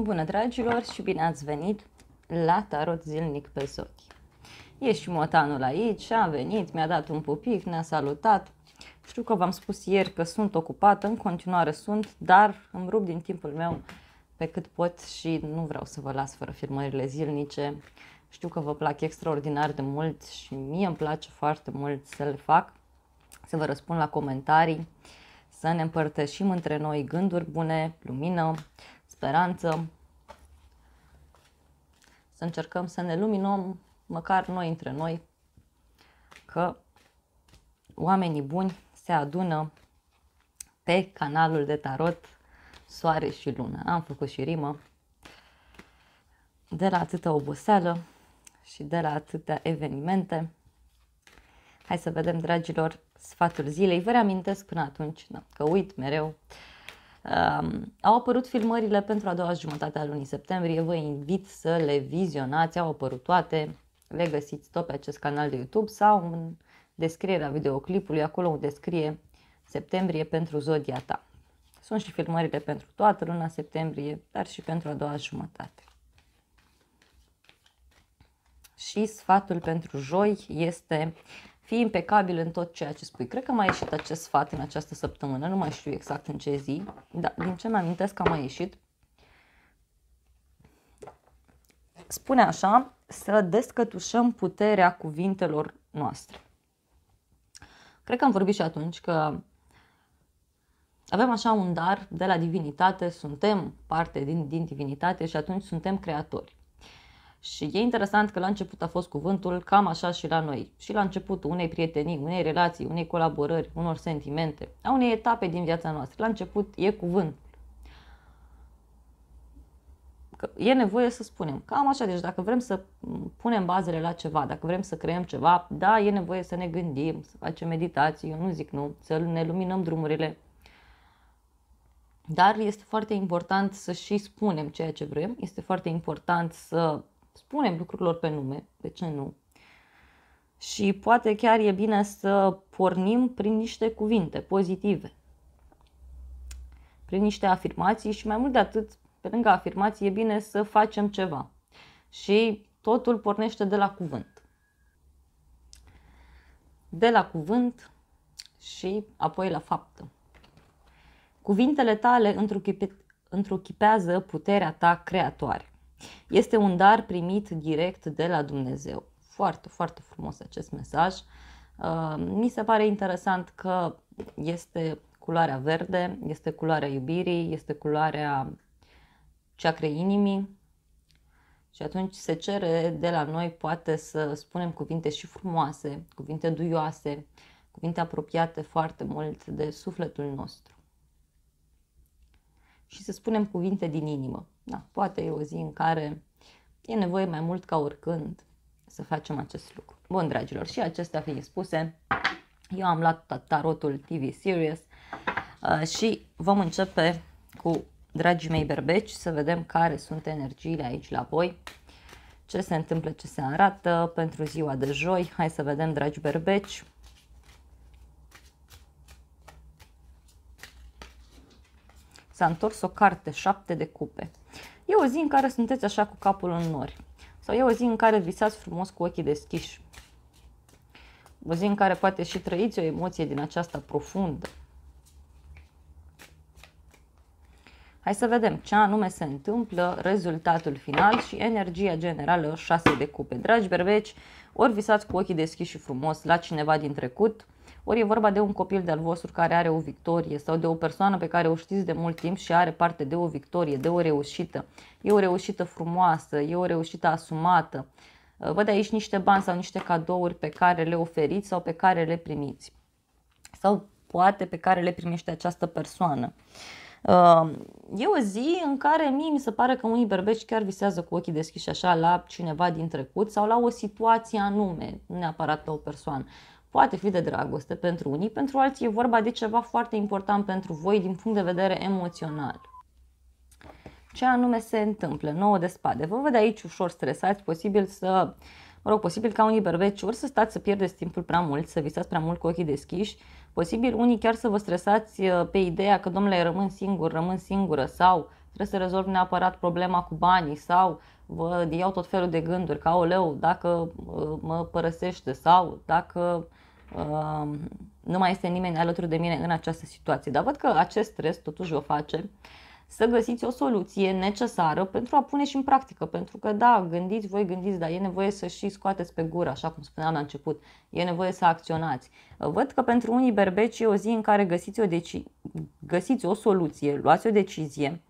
Bună dragilor și bine ați venit la Tarot Zilnic pe Zochi. E și motanul aici, a venit, mi-a dat un pupic, ne-a salutat. Știu că v-am spus ieri că sunt ocupată, în continuare sunt, dar îmi rup din timpul meu pe cât pot și nu vreau să vă las fără filmările zilnice. Știu că vă plac extraordinar de mult și mie îmi place foarte mult să le fac, să vă răspund la comentarii, să ne împărtășim între noi gânduri bune, lumină, speranță, să încercăm să ne luminăm măcar noi între noi, că oamenii buni se adună pe canalul de tarot Soare și Lună. Am făcut și rimă de la atâta oboseală și de la atâtea evenimente. Hai să vedem, dragilor, sfatul zilei. Vă reamintesc până atunci că uit mereu Um, au apărut filmările pentru a doua jumătate a lunii septembrie, vă invit să le vizionați, au apărut toate, le găsiți tot pe acest canal de YouTube sau în descrierea videoclipului, acolo unde scrie septembrie pentru zodia ta. Sunt și filmările pentru toată luna septembrie, dar și pentru a doua jumătate. Și sfatul pentru joi este fii impecabil în tot ceea ce spui. Cred că mai a ieșit acest sfat în această săptămână, nu mai știu exact în ce zi, dar din ce mi-amintesc că a mai ieșit. Spune așa, să descătușăm puterea cuvintelor noastre. Cred că am vorbit și atunci că avem așa un dar de la divinitate, suntem parte din, din divinitate și atunci suntem creatori. Și e interesant că la început a fost cuvântul cam așa și la noi. Și la început unei prietenii, unei relații, unei colaborări, unor sentimente, a unei etape din viața noastră. La început e cuvânt. Că e nevoie să spunem. Cam așa, deci dacă vrem să punem bazele la ceva, dacă vrem să creăm ceva, da, e nevoie să ne gândim, să facem meditații, eu nu zic nu, să ne luminăm drumurile. Dar este foarte important să și spunem ceea ce vrem, este foarte important să spunem lucrurilor pe nume, de ce nu? Și poate chiar e bine să pornim prin niște cuvinte pozitive, prin niște afirmații și mai mult de atât, pe lângă afirmații, e bine să facem ceva. Și totul pornește de la cuvânt. De la cuvânt și apoi la faptă. Cuvintele tale întruchipează puterea ta creatoare. Este un dar primit direct de la Dumnezeu. Foarte, foarte frumos acest mesaj. Uh, mi se pare interesant că este culoarea verde, este culoarea iubirii, este culoarea ceacrei inimii și atunci se cere de la noi poate să spunem cuvinte și frumoase, cuvinte duioase, cuvinte apropiate foarte mult de sufletul nostru și să spunem cuvinte din inimă. Da, poate e o zi în care e nevoie mai mult ca oricând să facem acest lucru. Bun, dragilor, și acestea fiind spuse, eu am luat tarotul TV Series uh, și vom începe cu dragii mei berbeci să vedem care sunt energiile aici la voi, ce se întâmplă, ce se arată pentru ziua de joi. Hai să vedem, dragi berbeci, S-a întors o carte, șapte de cupe. E o zi în care sunteți așa cu capul în nori. Sau e o zi în care visați frumos cu ochii deschiși. O zi în care poate și trăiți o emoție din aceasta profundă. Hai să vedem ce anume se întâmplă, rezultatul final și energia generală 6 de cupe. Dragi berbeci, ori visați cu ochii deschiși și frumos la cineva din trecut, ori e vorba de un copil de-al vostru care are o victorie sau de o persoană pe care o știți de mult timp și are parte de o victorie, de o reușită. E o reușită frumoasă, e o reușită asumată. Uh, văd aici niște bani sau niște cadouri pe care le oferiți sau pe care le primiți. Sau poate pe care le primește această persoană. Uh, e o zi în care mie mi se pare că unii berbeci chiar visează cu ochii deschiși așa la cineva din trecut sau la o situație anume, nu neapărat la o persoană poate fi de dragoste pentru unii, pentru alții e vorba de ceva foarte important pentru voi din punct de vedere emoțional. Ce anume se întâmplă? 9 de spade. Vă văd aici ușor stresați, posibil să, mă rog, posibil ca unii ori să stați să pierdeți timpul prea mult, să visați prea mult cu ochii deschiși, posibil unii chiar să vă stresați uh, pe ideea că, domnule, rămân singur, rămân singură sau trebuie să rezolv neapărat problema cu banii sau vă iau tot felul de gânduri, ca o leu dacă uh, mă părăsește sau dacă nu mai este nimeni alături de mine în această situație. Dar văd că acest stres totuși vă face să găsiți o soluție necesară pentru a pune și în practică. Pentru că, da, gândiți, voi gândiți, dar e nevoie să și scoateți pe gură, așa cum spuneam la început. E nevoie să acționați. Văd că pentru unii berbeci e o zi în care găsiți o, deci- găsiți o soluție, luați o decizie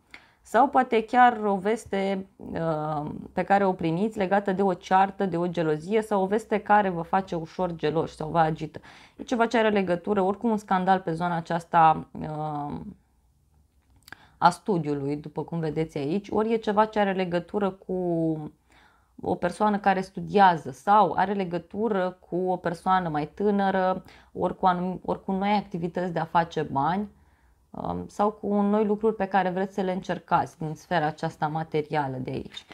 sau poate chiar o veste uh, pe care o primiți legată de o ceartă, de o gelozie sau o veste care vă face ușor geloși sau vă agită. E ceva ce are legătură, oricum un scandal pe zona aceasta uh, a studiului, după cum vedeți aici, ori e ceva ce are legătură cu o persoană care studiază sau are legătură cu o persoană mai tânără, ori cu, anum- ori cu noi activități de a face bani Um, sau cu noi lucruri pe care vreți să le încercați din sfera aceasta materială de aici.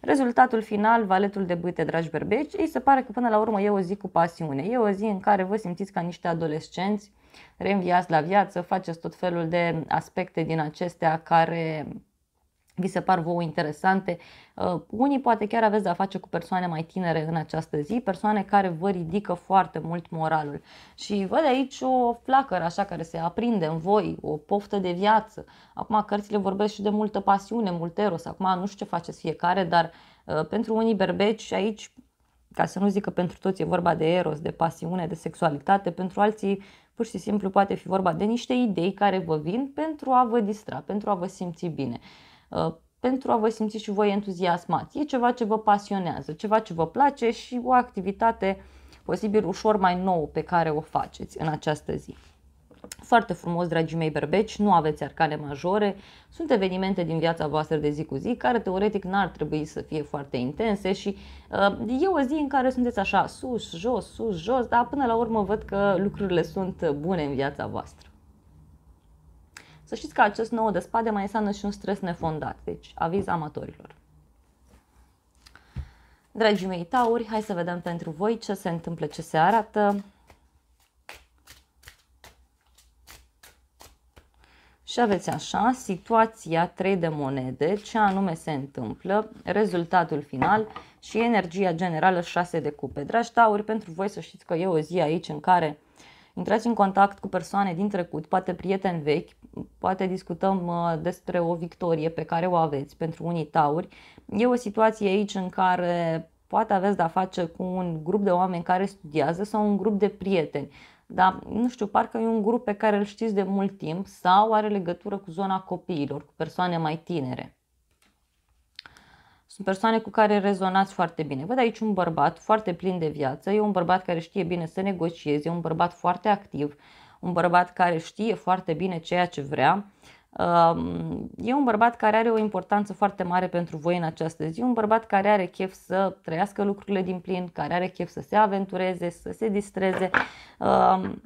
Rezultatul final, valetul de bâte, dragi berbeci, ei se pare că până la urmă e o zi cu pasiune. E o zi în care vă simțiți ca niște adolescenți, reînviați la viață, faceți tot felul de aspecte din acestea care vi se par vouă interesante. Uh, unii poate chiar aveți de-a face cu persoane mai tinere în această zi, persoane care vă ridică foarte mult moralul. Și văd aici o flacără așa care se aprinde în voi, o poftă de viață. Acum cărțile vorbesc și de multă pasiune, mult eros. Acum nu știu ce faceți fiecare, dar uh, pentru unii berbeci aici ca să nu zic că pentru toți e vorba de eros, de pasiune, de sexualitate, pentru alții pur și simplu poate fi vorba de niște idei care vă vin pentru a vă distra, pentru a vă simți bine. Uh, Uh, pentru a vă simți și voi entuziasmați. E ceva ce vă pasionează, ceva ce vă place și o activitate posibil ușor mai nouă pe care o faceți în această zi. Foarte frumos, dragii mei berbeci, nu aveți arcane majore, sunt evenimente din viața voastră de zi cu zi care teoretic n-ar trebui să fie foarte intense și uh, e o zi în care sunteți așa sus, jos, sus, jos, dar până la urmă văd că lucrurile sunt bune în viața voastră. Să știți că acest nou de spade mai înseamnă și un stres nefondat, deci aviz amatorilor. Dragii mei tauri, hai să vedem pentru voi ce se întâmplă, ce se arată. Și aveți așa, situația 3 de monede, ce anume se întâmplă, rezultatul final și energia generală 6 de cupe. Dragi tauri, pentru voi să știți că e o zi aici în care Intrați în contact cu persoane din trecut, poate prieteni vechi, poate discutăm uh, despre o victorie pe care o aveți pentru unii tauri. E o situație aici în care poate aveți de-a face cu un grup de oameni care studiază sau un grup de prieteni. Dar, nu știu, parcă e un grup pe care îl știți de mult timp sau are legătură cu zona copiilor, cu persoane mai tinere. Sunt persoane cu care rezonați foarte bine. Văd aici un bărbat foarte plin de viață, e un bărbat care știe bine să negocieze, e un bărbat foarte activ, un bărbat care știe foarte bine ceea ce vrea. Um, e un bărbat care are o importanță foarte mare pentru voi în această zi, un bărbat care are chef să trăiască lucrurile din plin, care are chef să se aventureze, să se distreze. Um,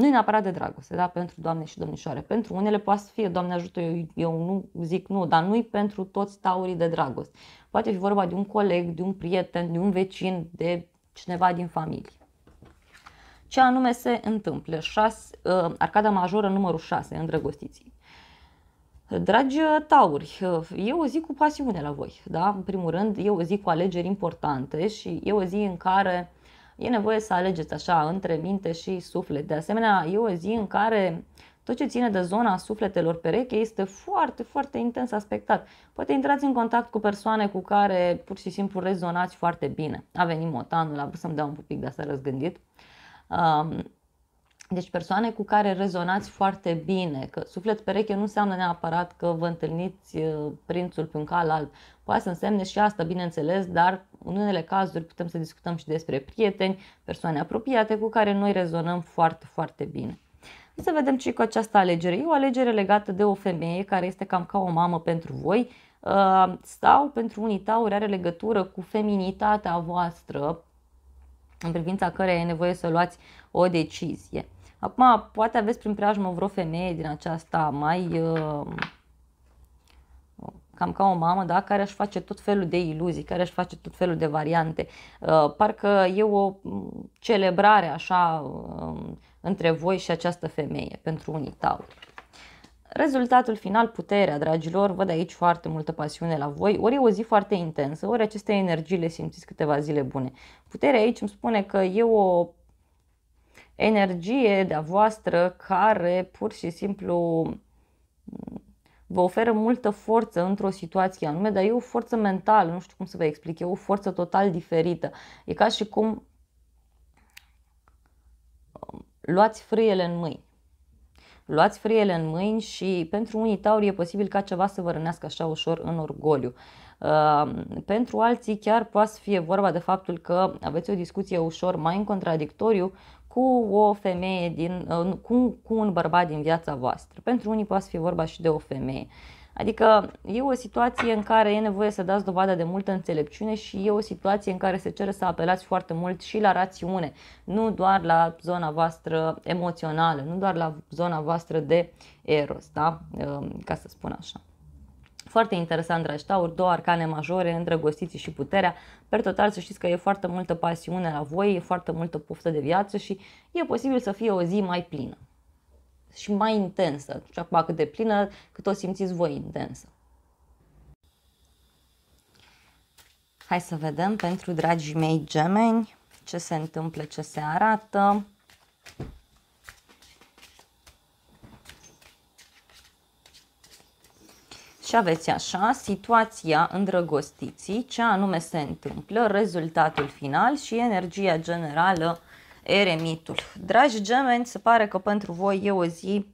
nu e neapărat de dragoste, da? Pentru doamne și domnișoare. Pentru unele poate să fie, Doamne ajută, eu, eu nu zic nu, dar nu-i pentru toți taurii de dragoste. Poate fi vorba de un coleg, de un prieten, de un vecin, de cineva din familie. Ce anume se întâmplă? 6, uh, arcada majoră numărul 6, îndrăgostiții. Dragi uh, tauri, uh, eu o zi cu pasiune la voi, da? În primul rând, eu o zi cu alegeri importante și eu o zi în care e nevoie să alegeți așa între minte și suflet. De asemenea, e o zi în care tot ce ține de zona sufletelor pereche este foarte, foarte intens aspectat. Poate intrați în contact cu persoane cu care pur și simplu rezonați foarte bine. A venit motanul, a vrut să-mi dea un pupic de asta răzgândit. Um, deci persoane cu care rezonați foarte bine, că suflet pereche nu înseamnă neapărat că vă întâlniți uh, prințul pe un cal alb. Poate să însemne și asta, bineînțeles, dar în unele cazuri putem să discutăm și despre prieteni, persoane apropiate cu care noi rezonăm foarte, foarte bine. să vedem ce cu această alegere. E o alegere legată de o femeie care este cam ca o mamă pentru voi uh, sau pentru unii tauri are legătură cu feminitatea voastră în privința căreia e nevoie să luați o decizie. Acum, poate aveți prin preajmă vreo femeie din aceasta mai uh, cam ca o mamă, da, care își face tot felul de iluzii, care își face tot felul de variante. Uh, parcă e o celebrare așa uh, între voi și această femeie pentru unii tauri. Rezultatul final, puterea, dragilor, văd aici foarte multă pasiune la voi, ori e o zi foarte intensă, ori aceste energii le simțiți câteva zile bune. Puterea aici îmi spune că e o energie de-a voastră care pur și simplu vă oferă multă forță într-o situație anume, dar e o forță mentală, nu știu cum să vă explic, e o forță total diferită. E ca și cum um, luați frâiele în mâini. Luați frâiele în mâini și pentru unii tauri e posibil ca ceva să vă rănească așa ușor în orgoliu. Um, pentru alții chiar poate să fie vorba de faptul că aveți o discuție ușor mai în contradictoriu cu o femeie din, uh, cu, cu un bărbat din viața voastră. Pentru unii poate fi vorba și de o femeie. Adică e o situație în care e nevoie să dați dovadă de multă înțelepciune și e o situație în care se cere să apelați foarte mult și la rațiune, nu doar la zona voastră emoțională, nu doar la zona voastră de eros, da? Uh, ca să spun așa. Foarte interesant, dragi tauri, două arcane majore, îndrăgostiții și puterea. Per total să știți că e foarte multă pasiune la voi, e foarte multă poftă de viață și e posibil să fie o zi mai plină și mai intensă. Și acum cât de plină, cât o simțiți voi intensă. Hai să vedem pentru dragii mei gemeni ce se întâmplă, ce se arată. Și aveți așa situația îndrăgostiții, ce anume se întâmplă, rezultatul final și energia generală eremitul. Dragi gemeni, se pare că pentru voi e o zi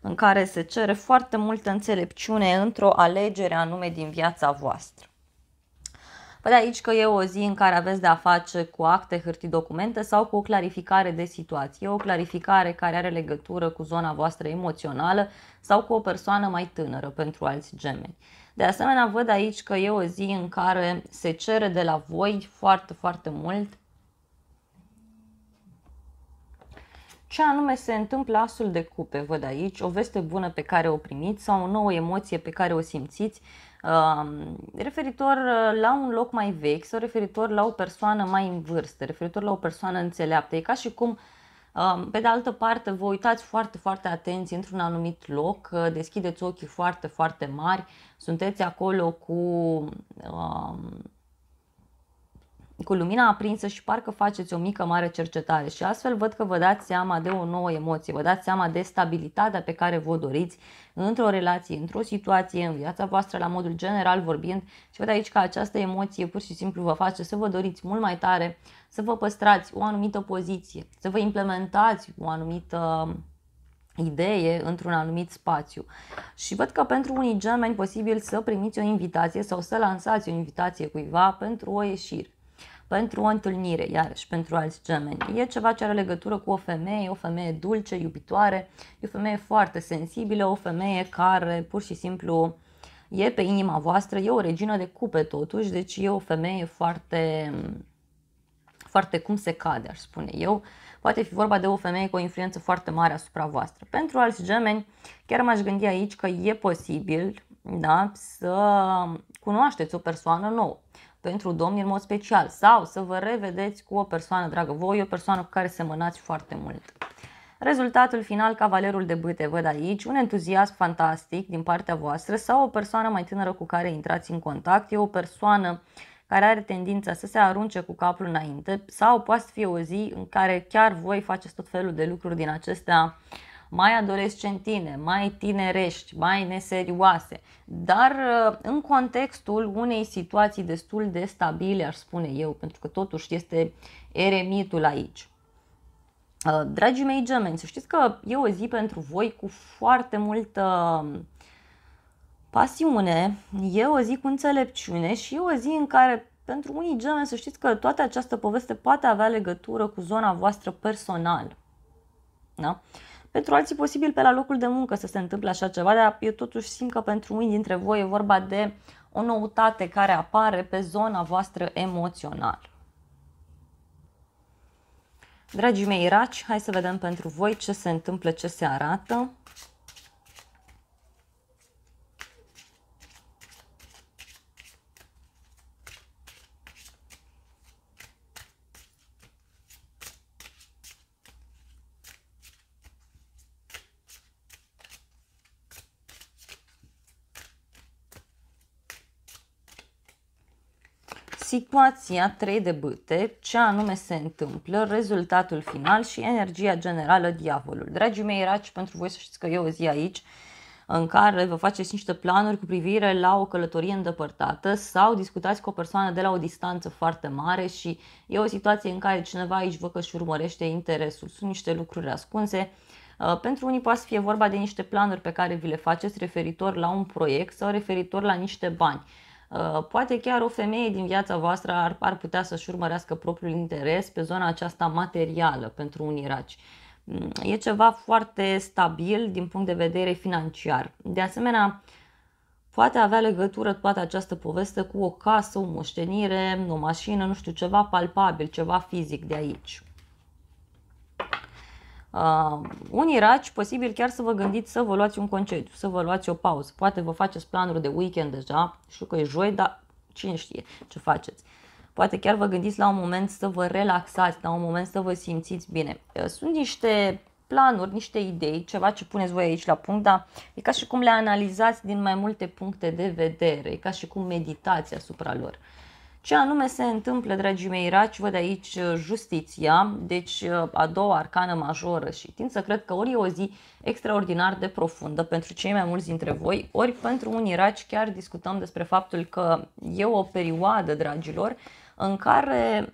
în care se cere foarte multă înțelepciune într-o alegere anume din viața voastră. Păi aici că e o zi în care aveți de-a face cu acte, hârtii, documente sau cu o clarificare de situație, o clarificare care are legătură cu zona voastră emoțională sau cu o persoană mai tânără pentru alți gemeni. De asemenea, văd aici că e o zi în care se cere de la voi foarte, foarte mult Ce anume se întâmplă asul de cupe, văd aici, o veste bună pe care o primiți sau o nouă emoție pe care o simțiți referitor uh, la un loc mai vechi sau referitor la o persoană mai în vârstă, referitor la o persoană înțeleaptă. E ca și cum, pe de altă parte, vă uitați foarte, foarte atenți într-un anumit loc, uh, deschideți ochii foarte, foarte mari, sunteți acolo cu cu lumina aprinsă și parcă faceți o mică mare cercetare și astfel văd că vă dați seama de o nouă emoție, vă dați seama de stabilitatea pe care vă doriți într-o relație, într-o situație, în viața voastră la modul general vorbind și văd aici că această emoție pur și simplu vă face să vă doriți mult mai tare, să vă păstrați o anumită poziție, să vă implementați o anumită um, idee într-un anumit spațiu. Și văd că pentru unii gemeni posibil să primiți o invitație sau să lansați o invitație cuiva pentru o ieșire pentru o întâlnire, iarăși, pentru alți gemeni. E ceva ce are legătură cu o femeie, o femeie dulce, iubitoare, e o femeie foarte sensibilă, o femeie care pur și simplu e pe inima voastră, e o regină de cupe totuși, deci e o femeie foarte foarte cum se cade, aș spune eu. Poate fi vorba de o femeie cu o influență foarte mare asupra voastră. Pentru alți gemeni, chiar m-aș gândi aici că e posibil da, să cunoașteți o persoană nouă pentru domni în mod special sau să vă revedeți cu o persoană dragă voi, o persoană cu care semănați foarte mult. Rezultatul final, cavalerul de bâte, văd aici, un entuziasm fantastic din partea voastră sau o persoană mai tânără cu care intrați în contact, e o persoană care are tendința să se arunce cu capul înainte sau poate fi o zi în care chiar voi faceți tot felul de lucruri din acestea uh, mai adolescentine, mai tinerești, mai neserioase, dar uh, în contextul unei situații destul de stabile, aș spune eu, pentru că totuși este eremitul aici. Uh, dragii mei gemeni, să știți că e o zi pentru voi cu foarte multă um, pasiune, e o zi cu înțelepciune și e o zi în care pentru unii gemeni să știți că toată această poveste poate avea legătură cu zona voastră personală. Da? Pentru alții posibil pe la locul de muncă să se întâmple așa ceva, dar eu totuși simt că pentru unii dintre voi e vorba de o noutate care apare pe zona voastră emoțională. Dragii mei raci, hai să vedem pentru voi ce se întâmplă, ce se arată. situația 3 de bâte, ce anume se întâmplă, rezultatul final și energia generală diavolul. Dragii mei raci, pentru voi să știți că eu o zi aici în care vă faceți niște planuri cu privire la o călătorie îndepărtată sau discutați cu o persoană de la o distanță foarte mare și e o situație în care cineva aici vă că își urmărește interesul. Sunt niște lucruri ascunse. Uh, pentru unii poate să fie vorba de niște planuri pe care vi le faceți referitor la un proiect sau referitor la niște bani. Uh, poate chiar o femeie din viața voastră ar, ar putea să-și urmărească propriul interes pe zona aceasta materială pentru unii raci. Mm, e ceva foarte stabil din punct de vedere financiar. De asemenea, poate avea legătură toată această poveste cu o casă, o moștenire, o mașină, nu știu, ceva palpabil, ceva fizic de aici. Uh, unii raci, posibil chiar să vă gândiți să vă luați un concediu, să vă luați o pauză. Poate vă faceți planuri de weekend deja, știu că e joi, dar cine știe ce faceți. Poate chiar vă gândiți la un moment să vă relaxați, la un moment să vă simțiți bine. Uh, sunt niște planuri, niște idei, ceva ce puneți voi aici la punct, dar e ca și cum le analizați din mai multe puncte de vedere, e ca și cum meditați asupra lor. Uh, ce anume se întâmplă, dragii mei raci, văd aici uh, justiția, deci uh, a doua arcană majoră și tind să cred că ori e o zi extraordinar de profundă pentru cei mai mulți dintre voi, ori pentru unii raci chiar discutăm despre faptul că e o perioadă, dragilor, în care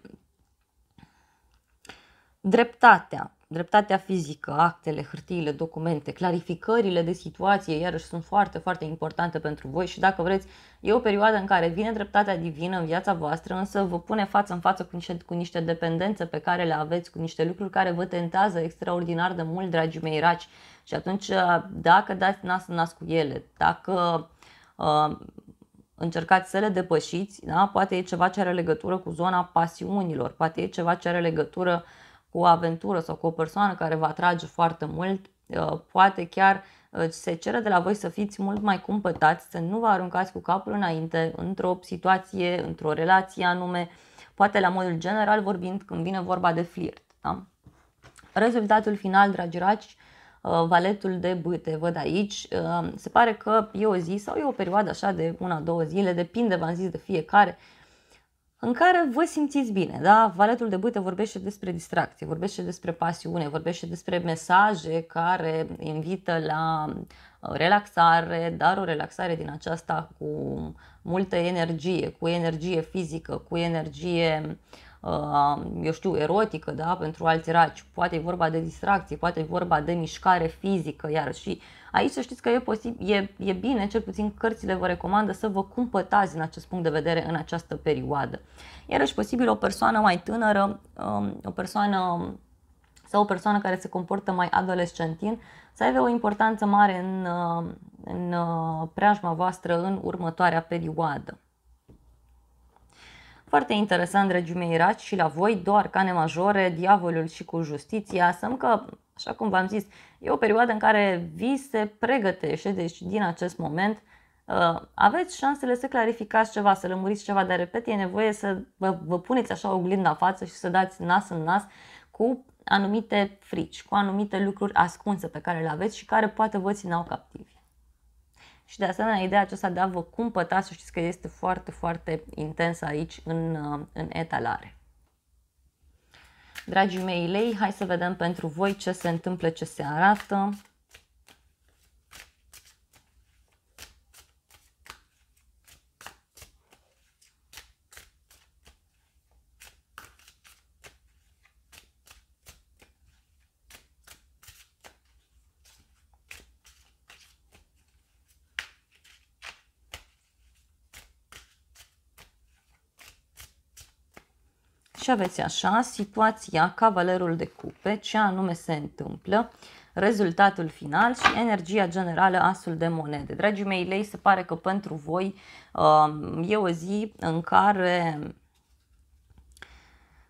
dreptatea, dreptatea fizică, actele, hârtiile, documente, clarificările de situație, iarăși sunt foarte, foarte importante pentru voi și dacă vreți, e o perioadă în care vine dreptatea divină în viața voastră, însă vă pune față în față cu niște, cu niște dependențe pe care le aveți, cu niște lucruri care vă tentează extraordinar de mult, dragii mei raci. Și atunci, dacă dați nas în nas cu ele, dacă uh, încercați să le depășiți, da? poate e ceva ce are legătură cu zona pasiunilor, poate e ceva ce are legătură uh, cu o aventură sau cu o persoană care vă atrage foarte mult, uh, poate chiar uh, se cere de la voi să fiți mult mai cumpătați, să nu vă aruncați cu capul înainte într-o situație, într-o relație anume, poate la modul general vorbind când vine vorba de flirt. Da? Rezultatul final, dragi raci, uh, valetul de bâte, văd aici, se pare că e o zi sau e o perioadă așa de una-două zile, depinde, v-am zis, de fiecare, în care vă simțiți bine, da? Valetul de bâte vorbește despre distracție, vorbește despre pasiune, vorbește despre mesaje care invită la uh, relaxare, dar o relaxare din aceasta cu multă energie, cu energie fizică, cu energie uh, Uh, eu știu, erotică, da, pentru alți raci, poate e vorba de distracție, poate e vorba de mișcare fizică, iar și aici să știți că e, posibil, e, e bine, cel puțin cărțile vă recomandă să vă cumpătați în acest punct de vedere în această perioadă. Iarăși posibil o persoană mai tânără, um, o persoană sau o persoană care se comportă mai adolescentin să aibă o importanță mare în, uh, în uh, preajma voastră în următoarea perioadă. Foarte interesant, dragii mei raci, și la voi două arcane majore, diavolul și cu justiția. Să că, așa cum v-am zis, e o perioadă în care vi se pregătește, deci din acest moment uh, aveți șansele să clarificați ceva, să lămuriți ceva, dar repet, e nevoie să vă, vă puneți așa oglinda față și să dați nas în nas cu anumite frici, cu anumite lucruri ascunse pe care le aveți și care poate vă ținau captivi și de asemenea ideea aceasta de a vă cumpăta, să știți că este foarte, foarte intensă aici în, uh, în etalare. Dragii mei lei, hai să vedem pentru voi ce se întâmplă, ce se arată. Și aveți așa situația cavalerul de cupe, ce anume se întâmplă, rezultatul final și energia generală asul de monede. Dragii mei lei, se pare că pentru voi um, e o zi în care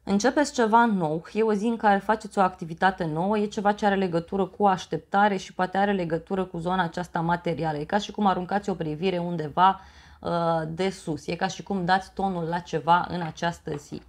Începeți ceva nou, e o zi în care faceți o activitate nouă, e ceva ce are legătură cu așteptare și poate are legătură cu zona aceasta materială. E ca și cum aruncați o privire undeva uh, de sus, e ca și cum dați tonul la ceva în această zi.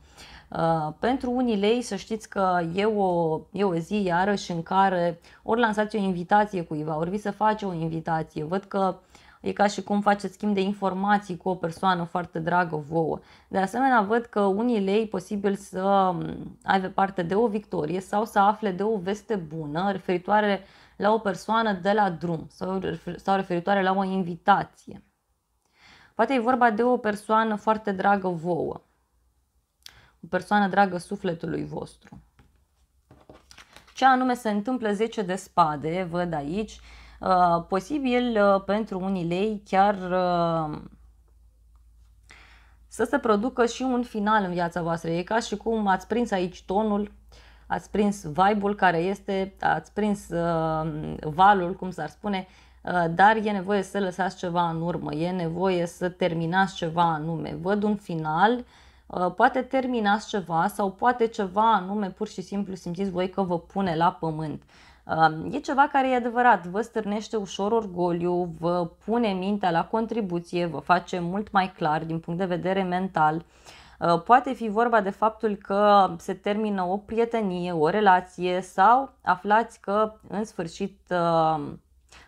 Uh, pentru unii lei să știți că e o, e o zi iarăși în care ori lansați o invitație cuiva, ori vi se face o invitație. Văd că e ca și cum faceți schimb de informații cu o persoană foarte dragă vouă. De asemenea, văd că unii lei posibil să um, aibă parte de o victorie sau să afle de o veste bună referitoare la o persoană de la drum sau referitoare la o invitație. Poate e vorba de o persoană foarte dragă vouă o persoană dragă sufletului vostru. Ce anume se întâmplă 10 de spade, văd aici, uh, posibil uh, pentru unii lei chiar uh, să se producă și un final în viața voastră. E ca și cum ați prins aici tonul, ați prins vibe-ul care este, ați prins valul, cum s-ar spune, dar e nevoie să lăsați ceva în urmă, e nevoie să terminați ceva anume. Văd un final uh, Uh, poate terminați ceva sau poate ceva anume pur și simplu simțiți voi că vă pune la pământ. Uh, e ceva care e adevărat, vă stârnește ușor orgoliu, vă pune mintea la contribuție, vă face mult mai clar din punct de vedere mental. Uh, poate fi vorba de faptul că se termină o prietenie, o relație sau aflați că în sfârșit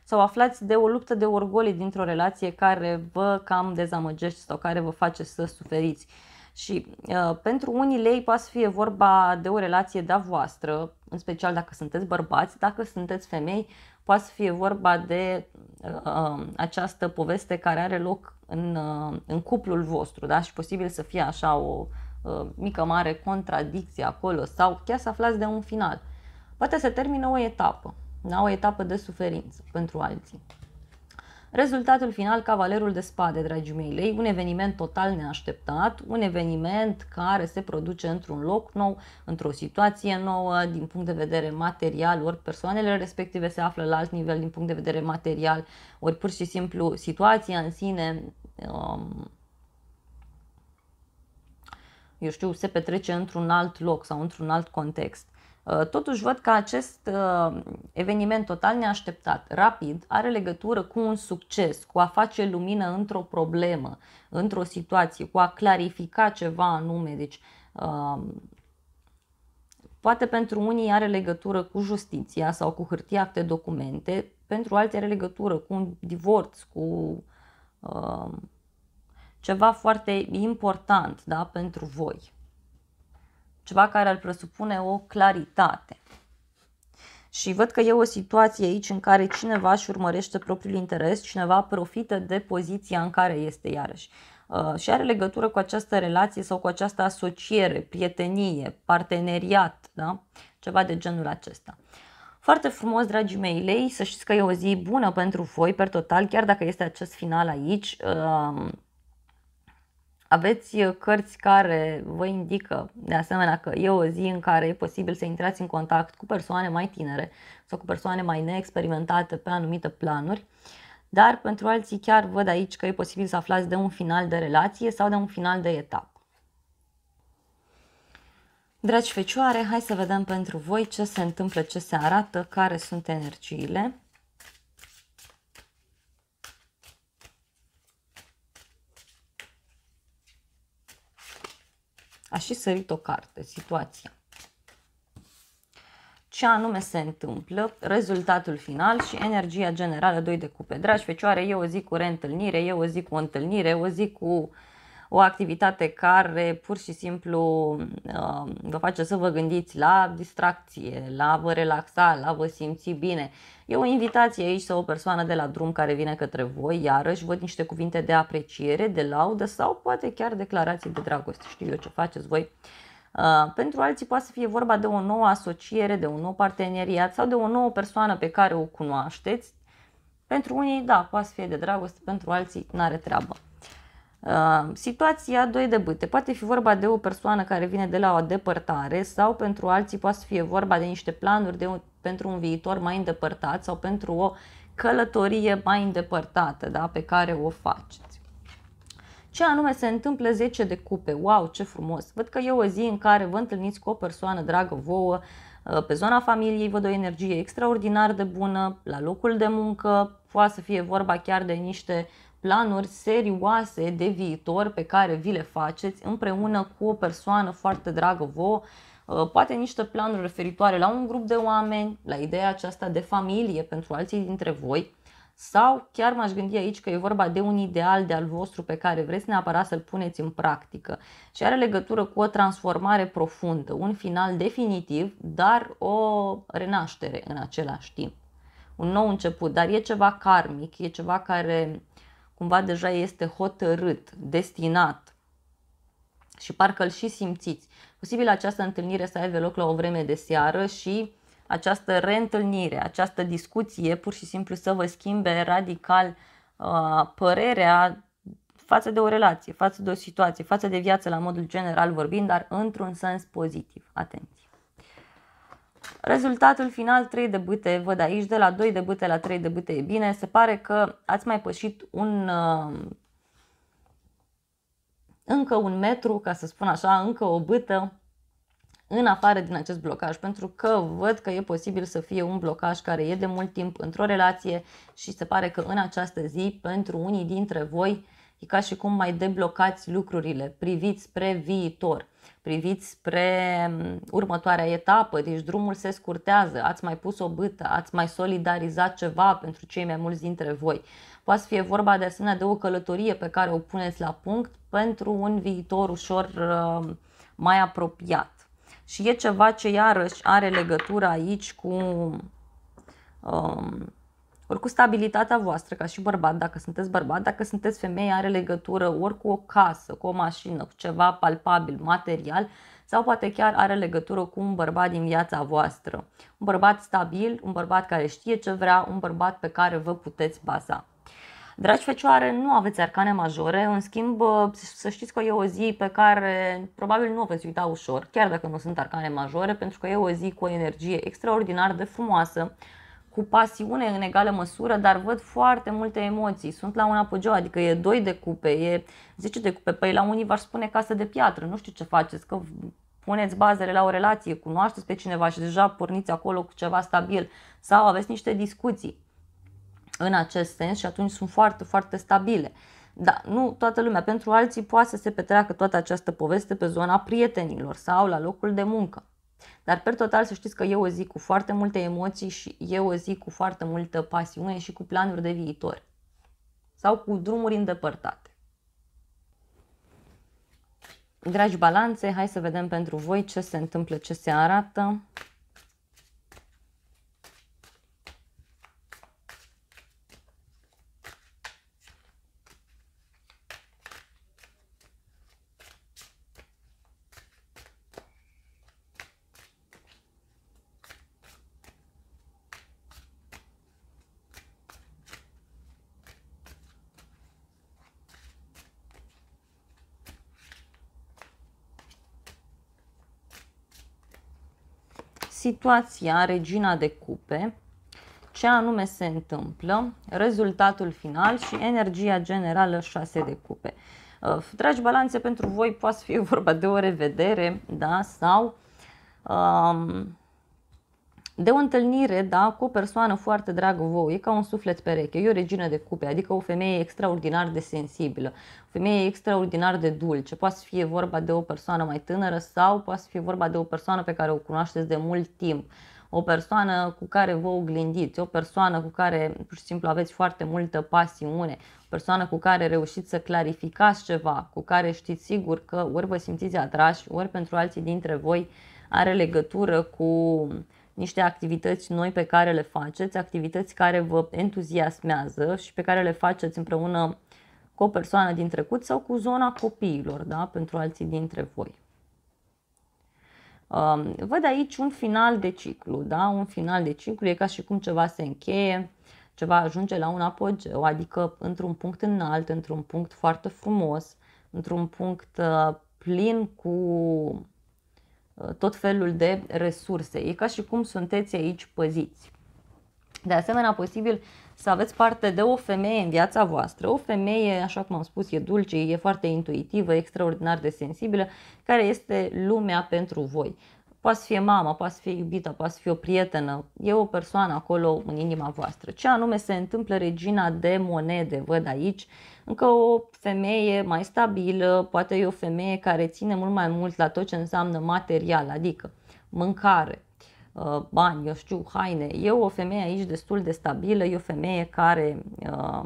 sau aflați de o luptă de orgolii dintr-o relație care vă cam dezamăgește sau care vă face să suferiți. Și uh, pentru unii lei poate să fie vorba de o relație de-a voastră, în special dacă sunteți bărbați, dacă sunteți femei, poate să fie vorba de uh, um, această poveste care are loc în, uh, în cuplul vostru da? și posibil să fie așa o uh, mică mare contradicție acolo sau chiar să aflați de un final. Poate se termină o etapă, da? o etapă de suferință pentru alții. Rezultatul final, Cavalerul de Spade, dragii mei lei, un eveniment total neașteptat, un eveniment care se produce într-un loc nou, într-o situație nouă, din punct de vedere material, ori persoanele respective se află la alt nivel din punct de vedere material, ori pur și simplu situația în sine um, eu știu, se petrece într-un alt loc sau într-un alt context. Uh, totuși văd că acest uh, eveniment total neașteptat, rapid, are legătură cu un succes, cu a face lumină într-o problemă, într-o situație, cu a clarifica ceva anume. Deci, uh, poate pentru unii are legătură cu justiția sau cu hârtia acte documente, pentru alții are legătură cu un divorț, cu ceva foarte important da, pentru voi ceva care ar presupune o claritate. Și văd că e o situație aici în care cineva își urmărește propriul interes, cineva profită de poziția în care este iarăși. Uh, și are legătură cu această relație sau cu această asociere, prietenie, parteneriat, da? ceva de genul acesta. Foarte frumos, dragii mei lei, să știți că e o zi bună pentru voi, per total, chiar dacă este acest final aici. Uh, aveți uh, cărți care vă indică, de asemenea, că e o zi în care e posibil să intrați în contact cu persoane mai tinere sau cu persoane mai neexperimentate pe anumite planuri, dar pentru alții chiar văd aici că e posibil să aflați de un final de relație sau de un final de etapă. Dragi fecioare, hai să vedem pentru voi ce se întâmplă, ce se arată, care sunt energiile. a și sărit o carte, situația. Ce anume se întâmplă, rezultatul final și energia generală doi de cupe. Dragi fecioare, e o zi cu reîntâlnire, e o zi cu o întâlnire, o zi cu o activitate care pur și simplu uh, vă face să vă gândiți la distracție, la vă relaxa, la vă simți bine. E o invitație aici sau o persoană de la drum care vine către voi, iarăși văd niște cuvinte de apreciere, de laudă sau poate chiar declarații de dragoste. Știu eu ce faceți voi. Uh, pentru alții poate să fie vorba de o nouă asociere, de un nou parteneriat sau de o nouă persoană pe care o cunoașteți. Pentru unii, da, poate să fie de dragoste, pentru alții, n-are treabă. Uh, situația 2 de bâte. Poate fi vorba de o persoană care vine de la o depărtare sau pentru alții poate fi vorba de niște planuri de un, pentru un viitor mai îndepărtat sau pentru o călătorie mai îndepărtată da, pe care o faceți. Ce anume se întâmplă 10 de cupe? Wow, ce frumos! Văd că e o zi în care vă întâlniți cu o persoană dragă vouă, uh, pe zona familiei văd o energie extraordinar de bună, la locul de muncă, poate să fie vorba chiar de niște uh, planuri serioase de viitor pe care vi le faceți împreună cu o persoană foarte dragă vouă, uh, poate niște planuri referitoare la un grup de oameni, la ideea aceasta de familie pentru alții dintre voi sau chiar m-aș gândi aici că e vorba de un ideal de al vostru pe care vreți neapărat să-l puneți în practică și are legătură cu o transformare profundă, un final definitiv, dar o renaștere în același timp, un nou început, dar e ceva karmic, e ceva care uh, cumva deja este hotărât, destinat și parcă îl și simțiți. Posibil această întâlnire să aibă loc la o vreme de seară și această reîntâlnire, această discuție pur și simplu să vă schimbe radical uh, părerea față de o relație, față de o situație, față de viață la modul general vorbind, dar într-un sens pozitiv. Atenție! Rezultatul final 3 bâte, văd aici, de la 2 bâte la 3 bâte e bine. Se pare că ați mai pășit un, uh, încă un metru, ca să spun așa, încă o bâtă în afară din acest blocaj, pentru că văd că e posibil să fie un blocaj care e de mult timp într-o relație și se pare că în această zi, pentru unii dintre voi, e ca și cum mai deblocați lucrurile, priviți spre viitor priviți spre mm, următoarea etapă, deci drumul se scurtează, ați mai pus o bâtă, ați mai solidarizat ceva pentru cei mai mulți dintre voi. Poate fi vorba de asemenea de o călătorie pe care o puneți la punct pentru un viitor ușor mm, mai apropiat. Și e ceva ce iarăși are legătură aici cu um, ori cu stabilitatea voastră ca și bărbat, dacă sunteți bărbat, dacă sunteți femeie, are legătură ori cu o casă, cu o mașină, cu ceva palpabil, material, sau poate chiar are legătură cu un bărbat din viața voastră. Un bărbat stabil, un bărbat care știe ce vrea, un bărbat pe care vă puteți baza. Dragi fecioare, nu aveți arcane majore, în schimb să știți că e o zi pe care probabil nu o veți uita ușor, chiar dacă nu sunt arcane majore, pentru că e o zi cu o energie extraordinar de frumoasă, cu pasiune în egală măsură, dar văd foarte multe emoții. Sunt la un apogeu, adică e 2 de cupe, e 10 de cupe. Păi la unii v ar spune casă de piatră, nu știu ce faceți, că puneți bazele la o relație, cunoașteți pe cineva și deja porniți acolo cu ceva stabil sau aveți niște discuții în acest sens și atunci sunt foarte, foarte stabile. Da, nu toată lumea. Pentru alții poate să se petreacă toată această poveste pe zona prietenilor sau la locul de muncă. Dar, per total, să știți că eu o zi cu foarte multe emoții și eu o zi cu foarte multă pasiune și cu planuri de viitor. Sau cu drumuri îndepărtate. Dragi balanțe, hai să vedem pentru voi ce se întâmplă, ce se arată. situația regina de cupe, ce anume se întâmplă, rezultatul final și energia generală 6 de cupe. Uh, dragi balanțe, pentru voi poate fi vorba de o revedere da? sau um, de o întâlnire da, cu o persoană foarte dragă vouă, e ca un suflet pereche, e o regină de cupe, adică o femeie extraordinar de sensibilă, o femeie extraordinar de dulce, poate să fie vorba de o persoană mai tânără sau poate să fie vorba de o persoană pe care o cunoașteți de mult timp, o persoană cu care vă oglindiți, o persoană cu care pur și simplu aveți foarte multă pasiune, o persoană cu care reușiți să clarificați ceva, cu care știți sigur că ori vă simțiți atrași, ori pentru alții dintre voi are legătură cu niște activități noi pe care le faceți, activități care vă entuziasmează și pe care le faceți împreună cu o persoană din trecut sau cu zona copiilor, da? pentru alții dintre voi. Um, văd aici un final de ciclu, da? un final de ciclu e ca și cum ceva se încheie, ceva ajunge la un apogeu, adică într-un punct înalt, într-un punct foarte frumos, într-un punct uh, plin cu Uh, tot felul de resurse. E ca și cum sunteți aici păziți. De asemenea, posibil să aveți parte de o femeie în viața voastră, o femeie, așa cum am spus, e dulce, e foarte intuitivă, extraordinar de sensibilă, care este lumea pentru voi. Poate fi mama, poate fi iubită, poate fi o prietenă, e o persoană acolo în inima voastră. Ce anume se întâmplă regina de monede, văd aici, uh, încă o femeie mai stabilă, poate e o femeie care ține mult mai mult la tot ce înseamnă material, adică mâncare, uh, bani, eu știu, haine. Eu o femeie aici destul de stabilă, e o femeie care uh,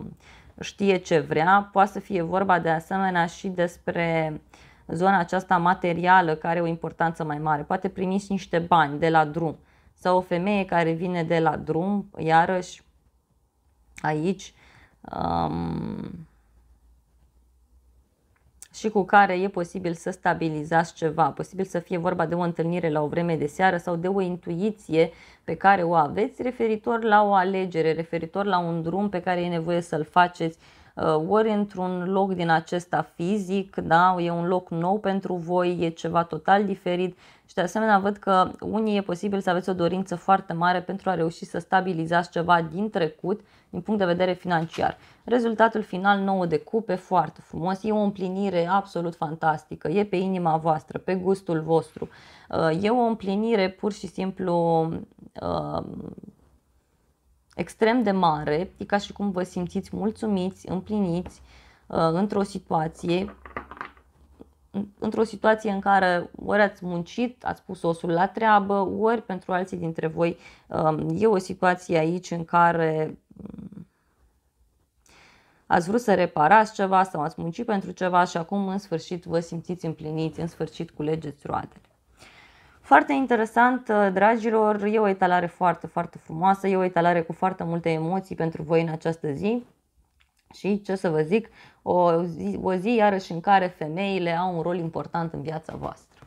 știe ce vrea. Poate să fie vorba de asemenea și despre zona aceasta materială care are o importanță mai mare. Poate primiți niște bani de la drum sau o femeie care vine de la drum, iarăși aici um, și cu care e posibil să stabilizați ceva. Posibil să fie vorba de o întâlnire la o vreme de seară sau de o intuiție pe care o aveți referitor la o alegere, referitor la un drum pe care e nevoie să-l faceți Uh, ori într-un loc din acesta fizic, da, e un loc nou pentru voi, e ceva total diferit și de asemenea văd că unii e posibil să aveți o dorință foarte mare pentru a reuși să stabilizați ceva din trecut din punct de vedere financiar. Rezultatul final nouă de cupe, foarte frumos, e o împlinire absolut fantastică, e pe inima voastră, pe gustul vostru, uh, e o împlinire pur și simplu uh, extrem de mare, e ca și cum vă simțiți mulțumiți, împliniți uh, într-o situație într-o situație în care ori ați muncit, ați pus osul la treabă, ori pentru alții dintre voi um, e o situație aici în care mm, ați vrut să reparați ceva sau ați muncit pentru ceva și acum în sfârșit vă simțiți împliniți, în sfârșit culegeți roadele. Foarte interesant, uh, dragilor, e o etalare foarte, foarte frumoasă, e o etalare cu foarte multe emoții pentru voi în această zi. Și ce să vă zic, o zi, o zi iarăși în care femeile au un rol important în viața voastră.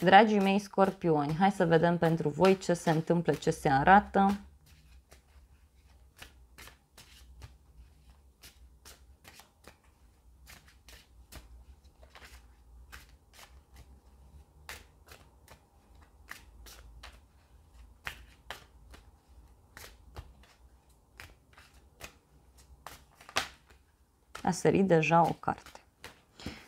Dragii mei scorpioni, hai să vedem pentru voi ce se întâmplă, ce se arată. a sărit deja o carte.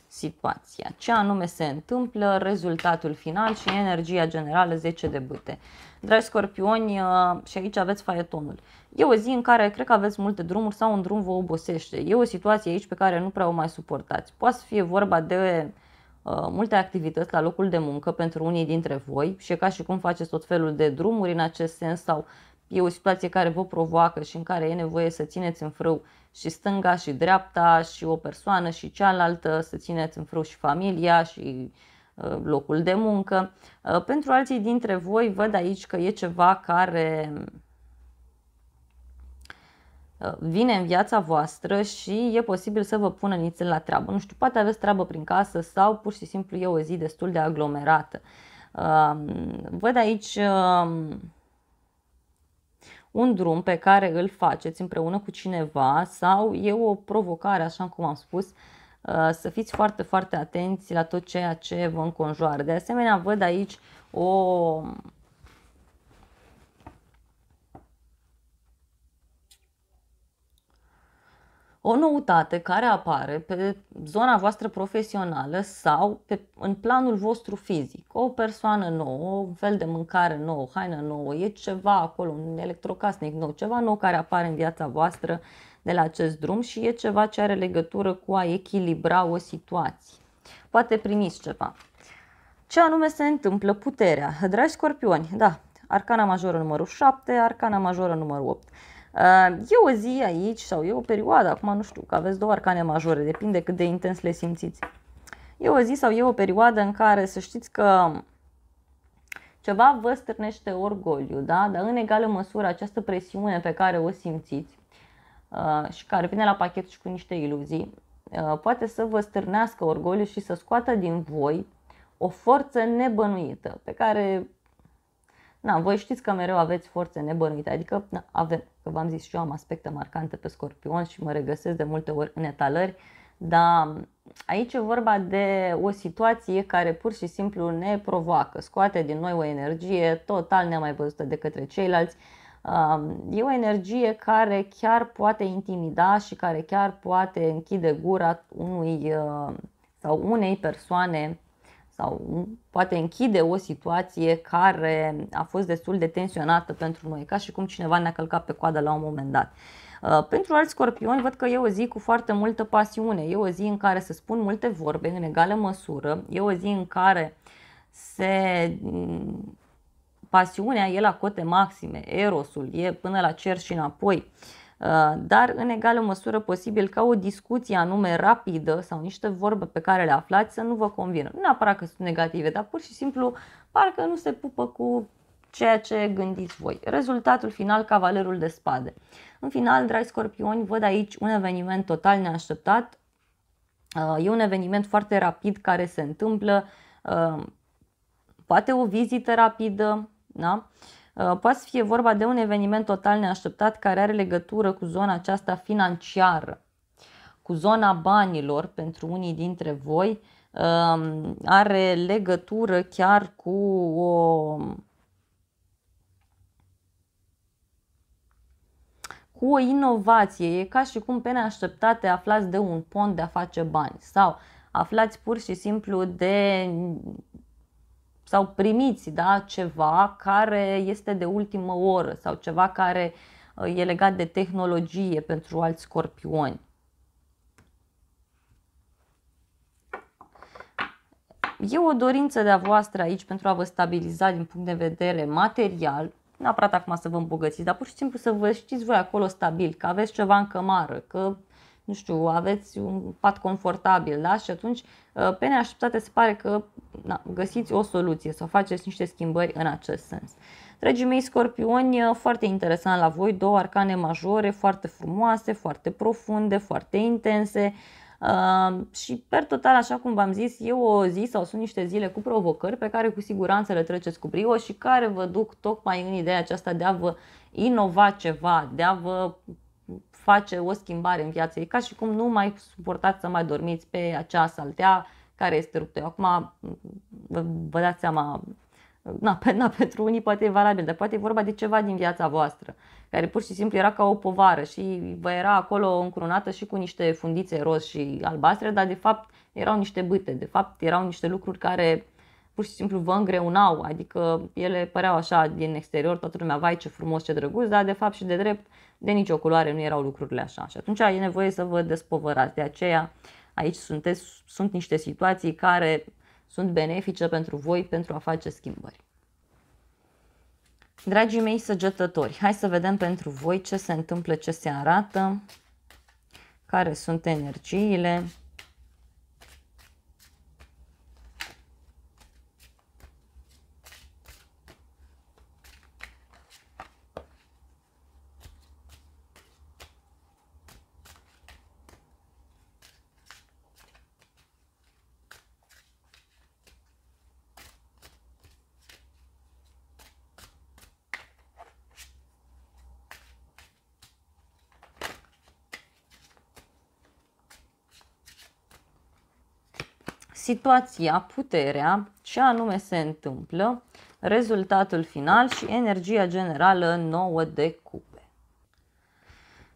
Situația. Ce anume se întâmplă, rezultatul final și energia generală 10 de bâte. Dragi scorpioni, uh, și aici aveți faietonul. E o zi în care cred că aveți multe drumuri sau un drum vă obosește. E o situație aici pe care nu prea o mai suportați. Poate să fie vorba de uh, multe activități la locul de muncă pentru unii dintre voi și ca și cum faceți tot felul de drumuri în acest sens sau e o situație care vă provoacă și în care e nevoie să țineți în frâu și stânga și dreapta și o persoană și cealaltă, să țineți în frâu și familia și ă, locul de muncă. Ă, pentru alții dintre voi văd aici că e ceva care ă, vine în viața voastră și e posibil să vă pună nițel la treabă. Nu știu, poate aveți treabă prin casă sau pur și simplu e o zi destul de aglomerată. Văd aici un drum pe care îl faceți împreună cu cineva sau e o provocare, așa cum am spus, uh, să fiți foarte, foarte atenți la tot ceea ce vă înconjoară. De asemenea, văd aici o o noutate care apare pe zona voastră profesională sau pe, în planul vostru fizic. O persoană nouă, un fel de mâncare nouă, haină nouă, e ceva acolo, un electrocasnic nou, ceva nou care apare în viața voastră de la acest drum și e ceva ce are legătură cu a echilibra o situație. Poate primiți ceva. Ce anume se întâmplă? Puterea. Dragi scorpioni, da, arcana majoră numărul 7, arcana majoră numărul 8. Uh, e o zi aici sau e o perioadă, acum nu știu, că aveți două arcane majore, depinde cât de intens le simțiți. E o zi sau e o perioadă în care să știți că ceva vă stârnește orgoliu, da? dar în egală măsură această presiune pe care o simțiți uh, și care vine la pachet și cu niște iluzii, uh, poate să vă stârnească orgoliu și să scoată din voi o forță nebănuită pe care na, voi știți că mereu aveți forțe nebănuite, adică na, avem, că v-am zis și eu am aspecte marcante pe scorpion și mă regăsesc de multe ori în etalări, dar aici e vorba de o situație care pur și simplu ne provoacă, scoate din noi o energie total nemai văzută de către ceilalți, E o energie care chiar poate intimida și care chiar poate închide gura unui uh, sau unei persoane sau poate închide o situație care a fost destul de tensionată pentru noi, ca și cum cineva ne-a călcat pe coadă la un moment dat. Uh, pentru alți scorpioni văd că e o zi cu foarte multă pasiune, e o zi în care se spun multe vorbe în egală măsură, e o zi în care se pasiunea e la cote maxime, erosul e până la cer și înapoi. Uh, Uh, dar în egală măsură posibil ca o discuție anume rapidă sau niște vorbe pe care le aflați să nu vă convină. Nu neapărat că sunt negative, dar pur și simplu parcă nu se pupă cu ceea ce gândiți voi. Rezultatul final, cavalerul de spade. În final, dragi scorpioni, văd aici un eveniment total neașteptat. Uh, e un eveniment foarte rapid care se întâmplă, uh, poate o vizită rapidă, da? Uh, poate să fie vorba de un eveniment total neașteptat care are legătură cu zona aceasta financiară, cu zona banilor pentru unii dintre voi, um, are legătură chiar cu o cu o inovație. E ca și cum pe neașteptate aflați de un pont de a face bani sau aflați pur și simplu de sau primiți da, ceva care este de ultimă oră sau ceva care uh, e legat de tehnologie pentru alți scorpioni. E o dorință de-a voastră aici pentru a vă stabiliza din punct de vedere material, neapărat acum să vă îmbogățiți, dar pur și simplu să vă știți voi acolo stabil, că aveți ceva în cămară, că nu știu, aveți un pat confortabil, da? Și atunci, uh, pe neașteptate, se pare că da, găsiți o soluție sau faceți niște schimbări în acest sens. Dragii mei scorpioni, uh, foarte interesant la voi, două arcane majore, foarte frumoase, foarte profunde, foarte intense. Uh, și, per total, așa cum v-am zis, eu o zi sau sunt niște zile cu provocări pe care cu siguranță le treceți cu brio și care vă duc tocmai în ideea aceasta de a vă inova ceva, de a vă face o schimbare în viață. E ca și cum nu mai suportați să mai dormiți pe acea saltea care este ruptă. Eu acum vă, mm, vă dați seama, na, pe, na, pentru unii poate e valabil, dar poate e vorba de ceva din viața voastră, care pur și simplu era ca o povară și vă era acolo încrunată și cu niște fundițe roz și albastre, dar de fapt erau niște bâte, de fapt erau niște lucruri care pur și simplu vă îngreunau, adică ele păreau așa din exterior, toată lumea, vai ce frumos, ce drăguț, dar de fapt și de drept de nicio culoare nu erau lucrurile așa. Și atunci e nevoie să vă despovărați. De aceea aici sunteți, sunt niște situații care sunt benefice pentru voi pentru a face schimbări. Dragii mei săgetători, hai să vedem pentru voi ce se întâmplă, ce se arată, care sunt energiile, situația, puterea, ce anume se întâmplă, rezultatul final și energia generală nouă de cupe.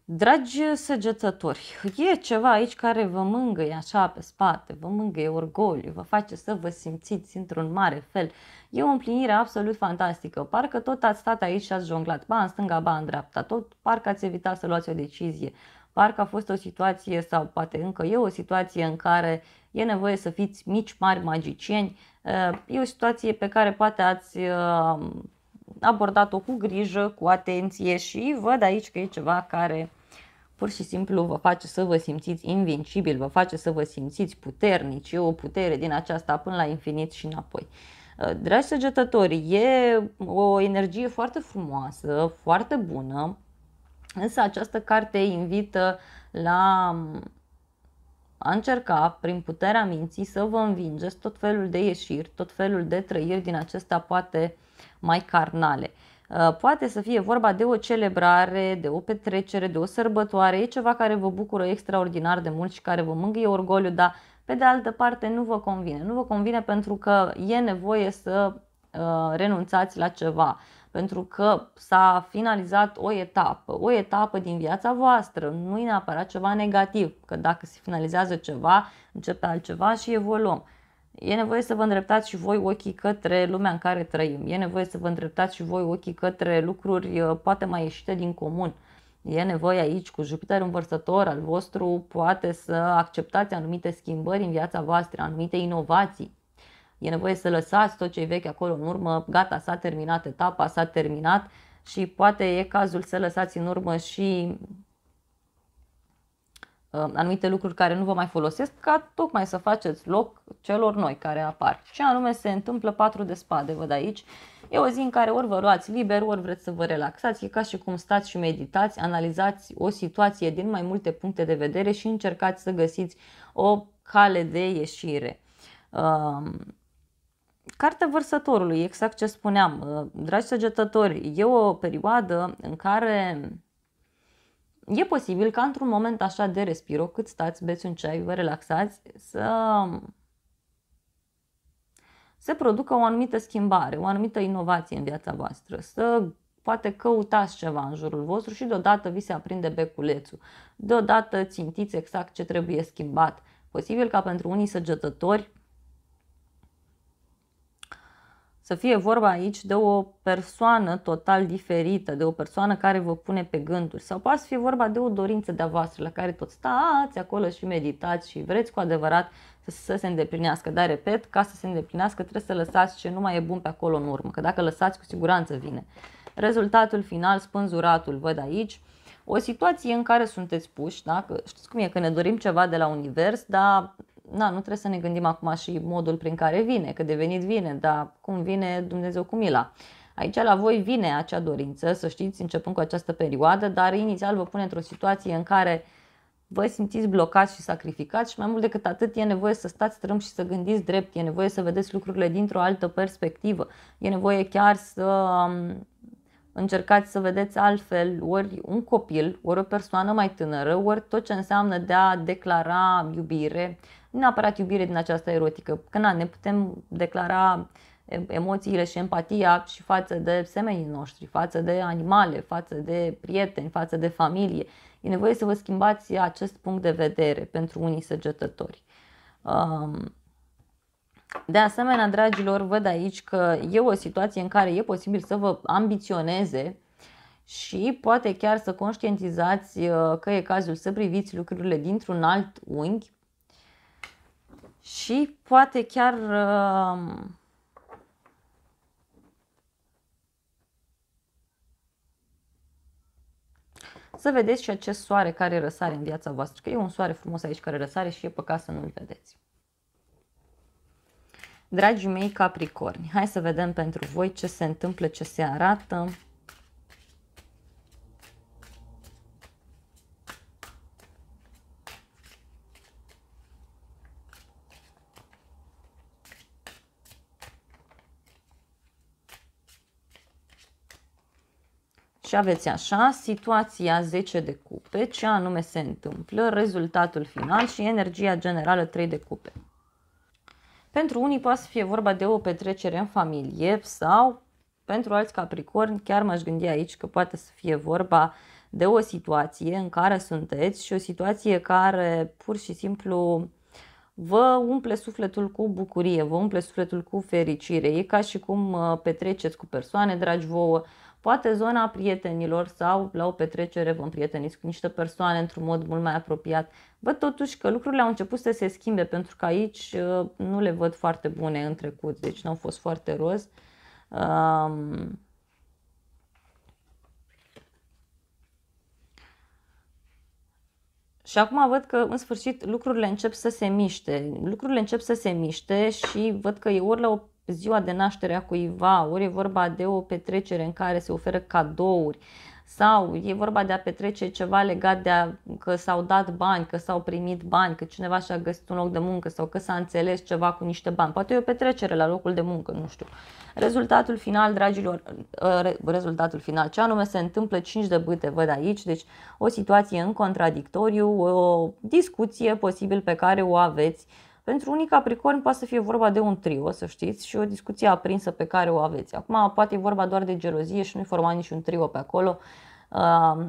Dragi săgețători, e ceva aici care vă mângăie așa pe spate, vă mângăie orgoliu, vă face să vă simțiți într-un mare fel. E o împlinire absolut fantastică, parcă tot ați stat aici și ați jonglat, ba în stânga, ba în dreapta, tot parcă ați evitat să luați o decizie, parcă a fost o situație sau poate încă e o situație în care e nevoie să fiți mici, mari magicieni. Uh, e o situație pe care poate ați uh, abordat-o cu grijă, cu atenție și văd aici că e ceva care pur și simplu vă face să vă simțiți invincibil, vă face să vă simțiți puternici, e o putere din aceasta până la infinit și înapoi. Uh, dragi săgetători, e o energie foarte frumoasă, foarte bună, însă această carte invită la a încerca, prin puterea minții, să vă învingeți tot felul de ieșiri, tot felul de trăiri din acestea poate mai carnale. Uh, poate să fie vorba de o celebrare, de o petrecere, de o sărbătoare, e ceva care vă bucură extraordinar de mult și care vă mângâie orgoliu, dar pe de altă parte nu vă convine. Nu vă convine pentru că e nevoie să uh, renunțați la ceva pentru că s-a finalizat o etapă, o etapă din viața voastră, nu e neapărat ceva negativ, că dacă se finalizează ceva, începe altceva și evoluăm. E nevoie să vă îndreptați și voi ochii către lumea în care trăim, e nevoie să vă îndreptați și voi ochii către lucruri uh, poate mai ieșite din comun. E nevoie aici, cu Jupiter învărsător al vostru, poate să acceptați anumite schimbări în viața voastră, anumite inovații E nevoie să lăsați tot ce vechi acolo în urmă, gata, s-a terminat etapa, s-a terminat și poate e cazul să lăsați în urmă și uh, anumite lucruri care nu vă mai folosesc ca tocmai să faceți loc celor noi care apar. Ce anume se întâmplă patru de spade, văd aici. E o zi în care ori vă luați liber, ori vreți să vă relaxați, e ca și cum stați și meditați, analizați o situație din mai multe puncte de vedere și încercați să găsiți o cale de ieșire. Um, Cartea vărsătorului, exact ce spuneam, uh, dragi săgetători, e o perioadă în care e posibil ca într-un moment așa de respiro, cât stați, beți un ceai, vă relaxați, să se producă o anumită schimbare, o anumită inovație în viața voastră, să poate căutați ceva în jurul vostru și deodată vi se aprinde beculețul, deodată țintiți exact ce trebuie schimbat. Posibil ca pentru unii săgetători Să fie vorba aici de o persoană total diferită, de o persoană care vă pune pe gânduri sau poate să fie vorba de o dorință de-a voastră la care tot stați acolo și meditați și vreți cu adevărat să, să se îndeplinească. Dar, repet, ca să se îndeplinească trebuie să lăsați ce nu mai e bun pe acolo în urmă, că dacă lăsați, cu siguranță vine. Rezultatul final, spânzuratul, văd aici, o situație în care sunteți puși, da? că știți cum e, că ne dorim ceva de la univers, dar na, nu trebuie să ne gândim acum și modul prin care vine, că de venit vine, dar cum vine Dumnezeu cu mila. Aici la voi vine acea dorință, să știți, începând cu această perioadă, dar inițial vă pune într-o situație în care vă simțiți blocați și sacrificați și mai mult decât atât e nevoie să stați strâmb și să gândiți drept, e nevoie să vedeți lucrurile dintr-o altă perspectivă, e nevoie chiar să um, încercați să vedeți altfel ori un copil, ori o persoană mai tânără, ori tot ce înseamnă de a declara iubire, neapărat iubire din această erotică, că na, ne putem declara emoțiile și empatia și față de semenii noștri, față de animale, față de prieteni, față de familie. E nevoie să vă schimbați acest punct de vedere pentru unii săgetători. Um, de asemenea, dragilor, văd aici că e o situație în care e posibil să vă ambiționeze și poate chiar să conștientizați uh, că e cazul să priviți lucrurile dintr-un alt unghi și poate chiar uh, să vedeți și acest soare care răsare în viața voastră, că e un soare frumos aici care răsare și e păcat să nu-l vedeți. Dragii mei capricorni, hai să vedem pentru voi ce se întâmplă, ce se arată. aveți așa situația 10 de cupe, ce anume se întâmplă, rezultatul final și energia generală 3 de cupe. Pentru unii poate să fie vorba de o petrecere în familie sau pentru alți capricorni chiar m-aș gândi aici că poate să fie vorba de o situație în care sunteți și o situație care pur și simplu vă umple sufletul cu bucurie, vă umple sufletul cu fericire. E ca și cum uh, petreceți cu persoane dragi vouă, poate zona prietenilor sau la o petrecere vom prieteni cu niște persoane într-un mod mult mai apropiat. Văd totuși că lucrurile au început să se schimbe pentru că aici uh, nu le văd foarte bune în trecut, deci n-au fost foarte roz. Um... Și acum văd că în sfârșit lucrurile încep să se miște. Lucrurile încep să se miște și văd că e ori la o ziua de naștere a cuiva, ori e vorba de o petrecere în care se oferă cadouri, sau e vorba de a petrece ceva legat de a, că s-au dat bani, că s-au primit bani, că cineva și-a găsit un loc de muncă sau că s-a înțeles ceva cu niște bani. Poate e o petrecere la locul de muncă, nu știu. Rezultatul final, dragilor, ă, rezultatul final, ce anume se întâmplă 5 de bâte, văd aici, deci o situație în contradictoriu, o discuție posibil pe care o aveți pentru unii capricorni poate să fie vorba de un trio, să știți, și o discuție aprinsă pe care o aveți. Acum poate e vorba doar de gelozie și nu-i forma niciun trio pe acolo, um,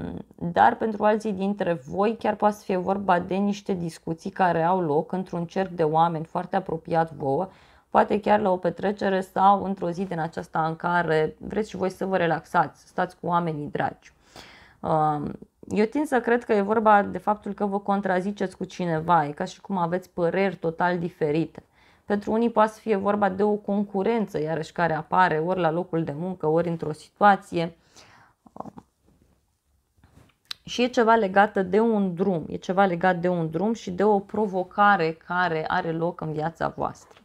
dar pentru alții dintre voi chiar poate să fie vorba de niște discuții care au loc într-un cerc de oameni foarte apropiat vouă, poate chiar la o petrecere sau într-o zi din aceasta în care vreți și voi să vă relaxați, stați cu oamenii dragi. Um, eu tind să cred că e vorba de faptul că vă contraziceți cu cineva, e ca și cum aveți păreri total diferite. Pentru unii poate să fie vorba de o concurență, iarăși care apare ori la locul de muncă, ori într-o situație. Um, și e ceva legat de un drum, e ceva legat de un drum și de o provocare care are loc în viața voastră.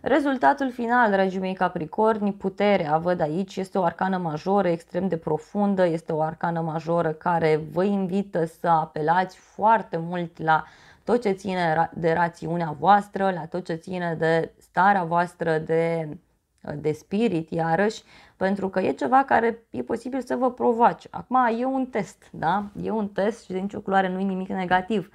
Rezultatul final, dragii mei Capricorni, puterea, văd aici, este o arcană majoră extrem de profundă, este o arcană majoră care vă invită să apelați foarte mult la tot ce ține de rațiunea voastră, la tot ce ține de starea voastră de, de spirit, iarăși, pentru că e ceva care e posibil să vă provoace. Acum e un test, da? E un test și de nicio culoare nu e nimic negativ.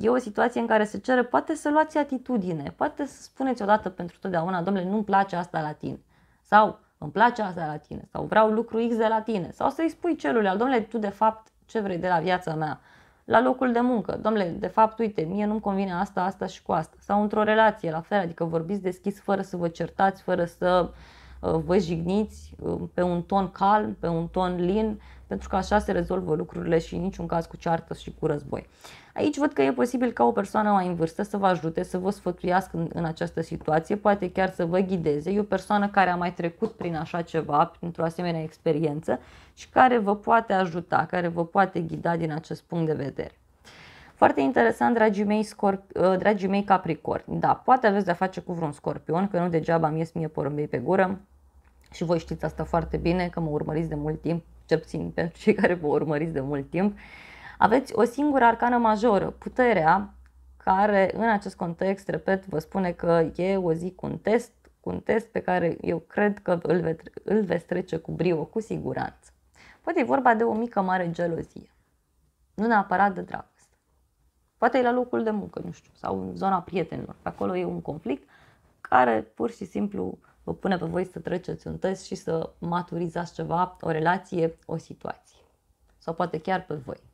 E o situație în care se cere, poate să luați atitudine, poate să spuneți odată pentru totdeauna, domnule, nu-mi place asta la tine. Sau îmi place asta la tine, sau vreau lucru X de la tine, sau să-i spui al domnule, tu de fapt ce vrei de la viața mea, la locul de muncă, domnule, de fapt, uite, mie nu-mi convine asta, asta și cu asta, sau într-o relație, la fel, adică vorbiți deschis fără să vă certați, fără să uh, vă jigniți uh, pe un ton calm, pe un ton lin, pentru că așa se rezolvă lucrurile și în niciun caz cu ceartă și cu război. Aici văd că e posibil ca o persoană mai în vârstă să vă ajute, să vă sfătuiască în, în această situație, poate chiar să vă ghideze. E o persoană care a mai trecut prin așa ceva, printr-o asemenea experiență și care vă poate ajuta, care vă poate ghida din acest punct de vedere. Foarte interesant, dragii mei, scorp- ă, dragii mei capricorni. Da, poate aveți de-a face cu vreun scorpion, că nu degeaba am ies mie porumbei pe gură. Și voi știți asta foarte bine, că mă urmăriți de mult timp, cel puțin pentru cei care vă urmăriți de mult timp. Uh, aveți o singură arcană majoră, puterea, care în acest context, repet, vă spune că e o zi cu un test, cu un test pe care eu cred că îl, ve, îl veți trece cu brio, cu siguranță. Poate e vorba de o mică mare gelozie, nu neapărat de dragoste. Poate e la locul de muncă, nu știu, sau în zona prietenilor. Pe acolo e un conflict care pur și simplu vă pune pe voi să treceți un test și să maturizați ceva, o relație, o situație. Sau poate chiar pe voi.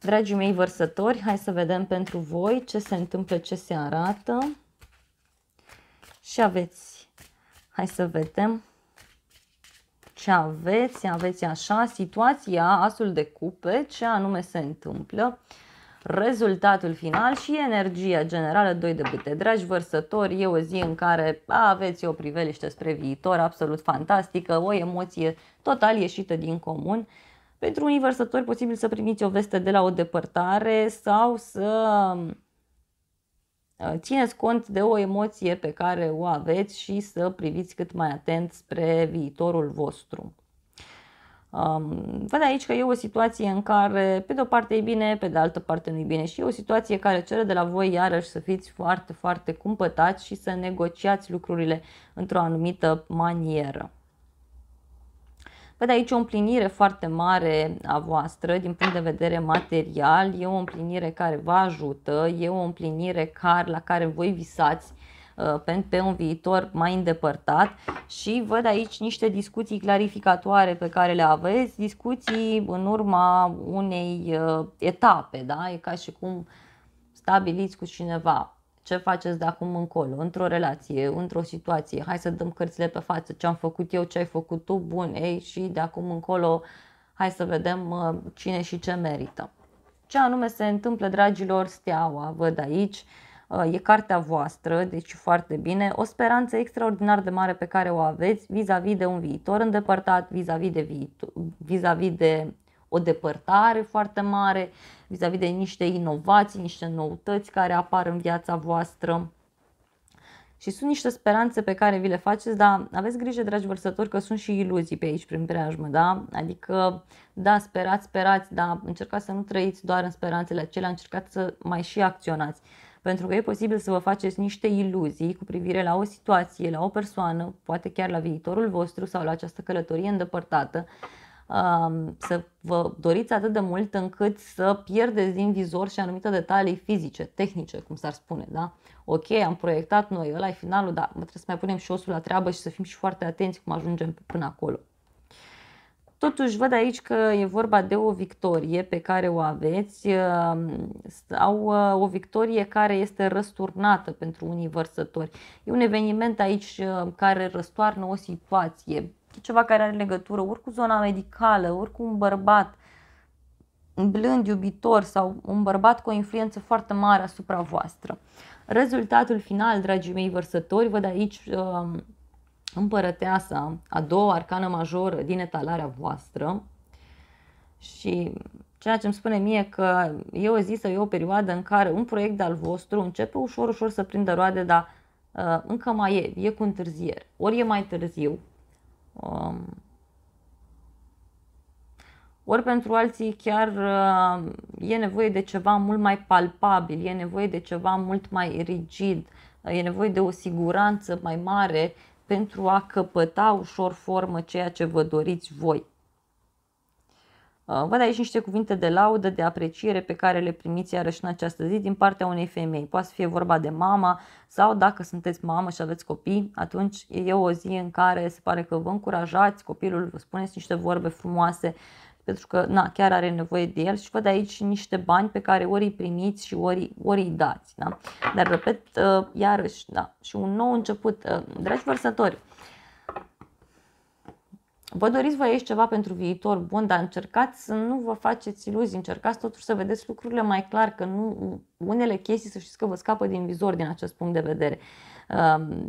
Dragii mei vărsători, hai să vedem pentru voi ce se întâmplă, ce se arată. Și aveți, hai să vedem ce aveți, aveți așa, situația, asul de cupe, ce anume se întâmplă, rezultatul final și energia generală doi de bâte. Dragi vărsători, e o zi în care aveți o priveliște spre viitor absolut fantastică, o emoție total ieșită din comun, pentru unii vărsători posibil să primiți o veste de la o depărtare sau să uh, țineți cont de o emoție pe care o aveți și să priviți cât mai atent spre viitorul vostru. Um, văd aici că e o situație în care pe de o parte e bine, pe de altă parte nu e bine și e o situație care cere de la voi iarăși să fiți foarte, foarte cumpătați și să negociați lucrurile într-o anumită manieră. Văd aici o împlinire foarte mare a voastră din punct de vedere material, e o împlinire care vă ajută, e o împlinire care, la care voi visați uh, pe, un viitor mai îndepărtat și văd aici niște discuții clarificatoare pe care le aveți, discuții în urma unei uh, etape, da? e ca și cum stabiliți cu cineva ce faceți de acum încolo, într-o relație, într-o situație, hai să dăm cărțile pe față, ce am făcut eu, ce ai făcut tu, bun, ei și de acum încolo hai să vedem uh, cine și ce merită. Ce anume se întâmplă, dragilor, steaua, văd aici, uh, e cartea voastră, deci foarte bine, o speranță extraordinar de mare pe care o aveți vis-a-vis de un viitor îndepărtat, vis-a-vis de, viitor, vis-a-vis de o depărtare foarte mare vis-a-vis de niște inovații, niște noutăți care apar în viața voastră. Și sunt niște speranțe pe care vi le faceți, dar aveți grijă, dragi vărsători, că sunt și iluzii pe aici, prin preajmă, da? Adică, da, sperați, sperați, dar încercați să nu trăiți doar în speranțele acelea, încercați să mai și acționați. Pentru că e posibil să vă faceți niște iluzii cu privire la o situație, la o persoană, poate chiar la viitorul vostru sau la această călătorie îndepărtată, Um, să vă doriți atât de mult încât să pierdeți din vizor și anumite detalii fizice, tehnice, cum s-ar spune. Da? Ok, am proiectat noi, ăla e finalul, dar trebuie să mai punem și osul la treabă și să fim și foarte atenți cum ajungem până acolo. Totuși, văd aici că e vorba de o victorie pe care o aveți um, sau uh, o victorie care este răsturnată pentru unii vărsători. E un eveniment aici uh, care răstoarnă o situație ceva care are legătură ori cu zona medicală, ori cu un bărbat blând, iubitor sau un bărbat cu o influență foarte mare asupra voastră. Rezultatul final, dragii mei vărsători, văd aici um, împărăteasa, a doua arcană majoră din etalarea voastră și ceea ce îmi spune mie că e o zi sau e o perioadă în care un proiect al vostru începe ușor, ușor să prindă roade, dar uh, încă mai e, e cu întârziere. Ori e mai târziu, Um, ori pentru alții chiar uh, e nevoie de ceva mult mai palpabil, e nevoie de ceva mult mai rigid, e nevoie de o siguranță mai mare pentru a căpăta ușor formă ceea ce vă doriți voi. Uh, văd aici niște cuvinte de laudă, de apreciere pe care le primiți iarăși în această zi din partea unei femei. Poate să fie vorba de mama sau dacă sunteți mamă și aveți copii, atunci e o zi în care se pare că vă încurajați, copilul vă spuneți niște vorbe frumoase pentru că na, chiar are nevoie de el și văd aici niște bani pe care ori îi primiți și ori, ori îi dați. Da? Dar repet, uh, iarăși, da, și un nou început. Uh, dragi vărsători, vă doriți voi aici ceva pentru viitor bun, dar încercați să nu vă faceți iluzii, încercați totuși să vedeți lucrurile mai clar, că nu, unele chestii să știți că vă scapă din vizor din acest punct de vedere.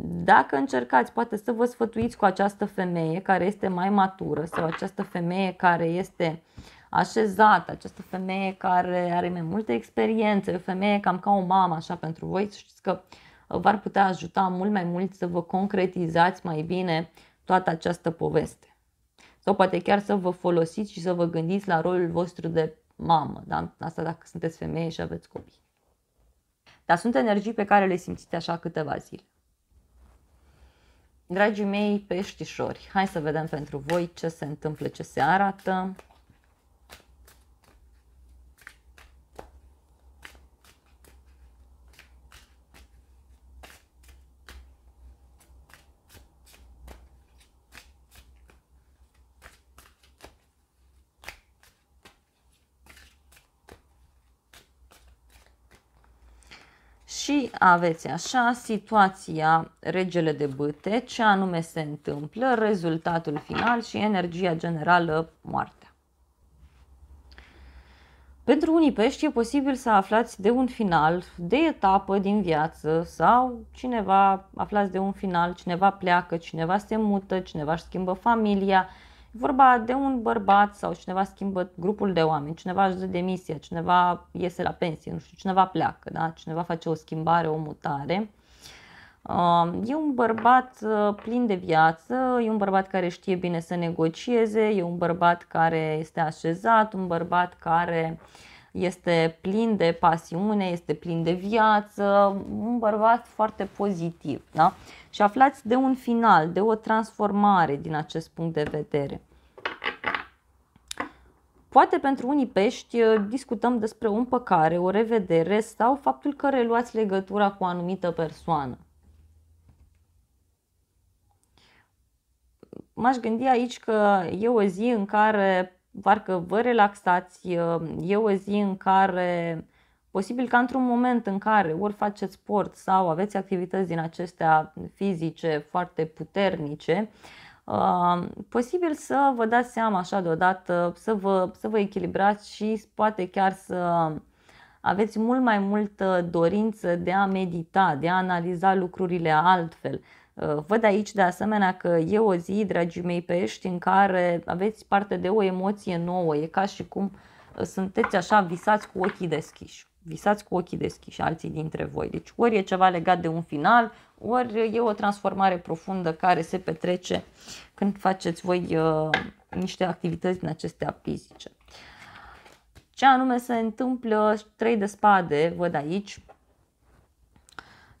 Dacă încercați, poate să vă sfătuiți cu această femeie care este mai matură sau această femeie care este așezată, această femeie care are mai multe experiențe, o femeie cam ca o mamă așa pentru voi, să știți că v-ar putea ajuta mult mai mult să vă concretizați mai bine toată această poveste. Sau poate chiar să vă folosiți și să vă gândiți la rolul vostru de mamă, da? asta dacă sunteți femeie și aveți copii. Dar sunt energii pe care le simțiți așa câteva zile. Dragii mei peștișori, hai să vedem pentru voi ce se întâmplă, ce se arată. aveți așa situația regele de bâte, ce anume se întâmplă, rezultatul final și energia generală moartea. Pentru unii pești e posibil să aflați de un final, de etapă din viață sau cineva aflați de un final, cineva pleacă, cineva se mută, cineva își schimbă familia, E vorba de un bărbat sau cineva schimbă grupul de oameni, cineva își dă demisia, cineva iese la pensie, nu știu, cineva pleacă, da? cineva face o schimbare, o mutare. Um, e un bărbat uh, plin de viață, e un bărbat care știe bine să negocieze, e un bărbat care este așezat, un bărbat care uh, este plin de pasiune, este plin de viață, un bărbat foarte pozitiv. Da? Și aflați de un final, de o transformare din acest punct de vedere. Poate pentru unii pești eh, discutăm despre o împăcare, o revedere sau faptul că reluați legătura cu o anumită persoană. M-aș gândi aici că e o zi în care parcă vă relaxați, e o zi în care, posibil ca într-un moment în care ori faceți sport sau aveți activități din acestea fizice foarte puternice, posibil să vă dați seama așa deodată, să vă, să vă echilibrați și poate chiar să aveți mult mai multă dorință de a medita, de a analiza lucrurile altfel, Uh, văd aici de asemenea că e o zi, dragii mei pești, în care aveți parte de o emoție nouă. E ca și cum uh, sunteți așa visați cu ochii deschiși. Visați cu ochii deschiși alții dintre voi. Deci ori e ceva legat de un final, ori e o transformare profundă care se petrece când faceți voi uh, niște activități din acestea fizice. Ce anume se întâmplă? Trei de spade, văd aici,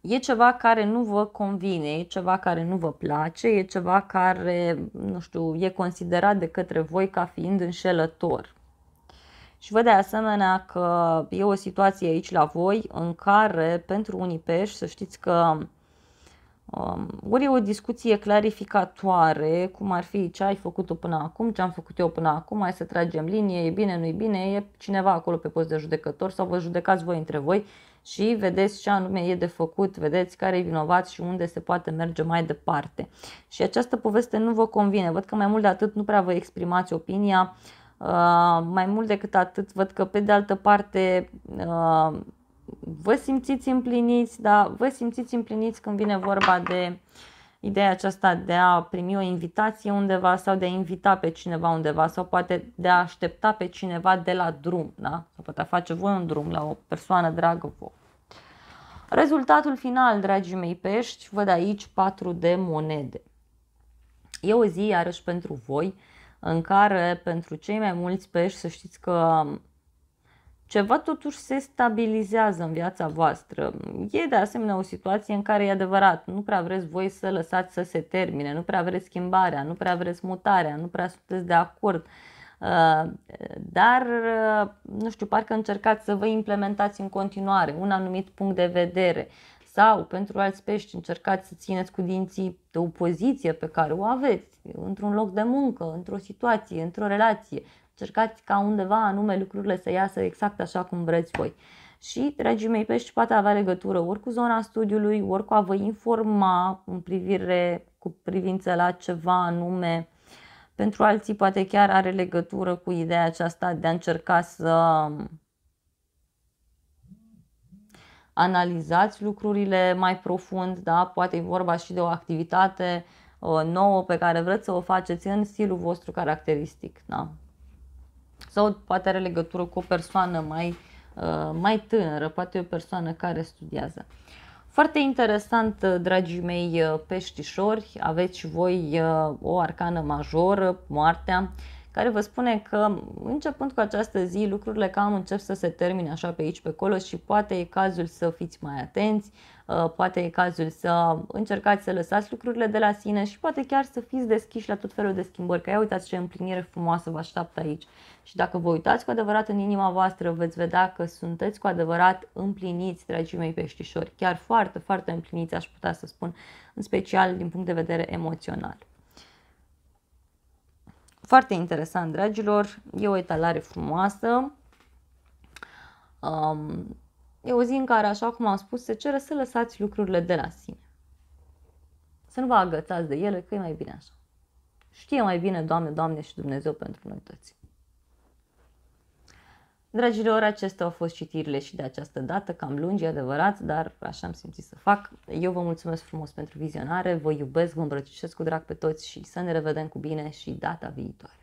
e ceva care nu vă convine, e ceva care nu vă place, e ceva care, nu știu, e considerat de către voi ca fiind înșelător. Și văd de asemenea că e o situație aici la voi în care pentru unii pești să știți că Um, ori e o discuție clarificatoare, cum ar fi ce ai făcut până acum, ce am făcut eu până acum, hai să tragem linie, e bine, nu-i bine, e cineva acolo pe post de judecător sau vă judecați voi între voi și vedeți ce anume e de făcut, vedeți care e vinovat și unde se poate merge mai departe. Și această poveste nu vă convine, văd că mai mult de atât nu prea vă exprimați opinia, uh, mai mult decât atât văd că pe de altă parte uh, vă simțiți împliniți, dar vă simțiți împliniți când vine vorba de ideea aceasta de a primi o invitație undeva sau de a invita pe cineva undeva sau poate de a aștepta pe cineva de la drum, da? Sau poate a face voi un drum la o persoană dragă vouă. Rezultatul final, dragii mei pești, văd aici 4 de monede. E o zi, iarăși, pentru voi, în care pentru cei mai mulți pești să știți că ceva totuși se stabilizează în viața voastră. E de asemenea o situație în care e adevărat, nu prea vreți voi să lăsați să se termine, nu prea vreți schimbarea, nu prea vreți mutarea, nu prea sunteți de acord. Uh, dar, uh, nu știu, parcă încercați să vă implementați în continuare un anumit punct de vedere sau pentru alți pești încercați să țineți cu dinții de o poziție pe care o aveți într-un loc de muncă, într-o situație, într-o relație, Încercați ca undeva anume lucrurile să iasă exact așa cum vreți voi. Și, dragii mei pești, poate avea legătură ori cu zona studiului, ori cu a vă informa în privire, cu privință la ceva anume. Pentru alții poate chiar are legătură cu ideea aceasta de a încerca să analizați lucrurile mai profund, da? poate e vorba și de o activitate uh, nouă pe care vreți să o faceți în stilul vostru caracteristic. Da? sau poate are legătură cu o persoană mai, uh, mai tânără, poate o persoană care studiază. Foarte interesant, uh, dragii mei uh, peștișori, aveți și voi o arcană majoră, moartea, care vă spune că începând cu această zi lucrurile cam încep să se termine așa pe aici pe acolo și poate e cazul să fiți mai atenți, Uh, poate e cazul să încercați să lăsați lucrurile de la sine și poate chiar să fiți deschiși la tot felul de schimbări, că ia uitați ce împlinire frumoasă vă așteaptă aici. Și dacă vă uitați cu adevărat în inima voastră, veți vedea că sunteți cu adevărat împliniți, dragii mei peștișori, chiar foarte, foarte împliniți, aș putea să spun, în special din punct de vedere emoțional. Foarte interesant, dragilor, e o etalare frumoasă. Um, E o zi în care, așa cum am spus, se cere să lăsați lucrurile de la sine. Să nu vă agățați de ele, că e mai bine așa. Știe mai bine, Doamne, Doamne și Dumnezeu pentru noi toți. Dragilor, acestea au fost citirile și de această dată, cam lungi, adevărat, dar așa am simțit să fac. Eu vă mulțumesc frumos pentru vizionare, vă iubesc, vă îmbrățișez cu drag pe toți și să ne revedem cu bine și data viitoare.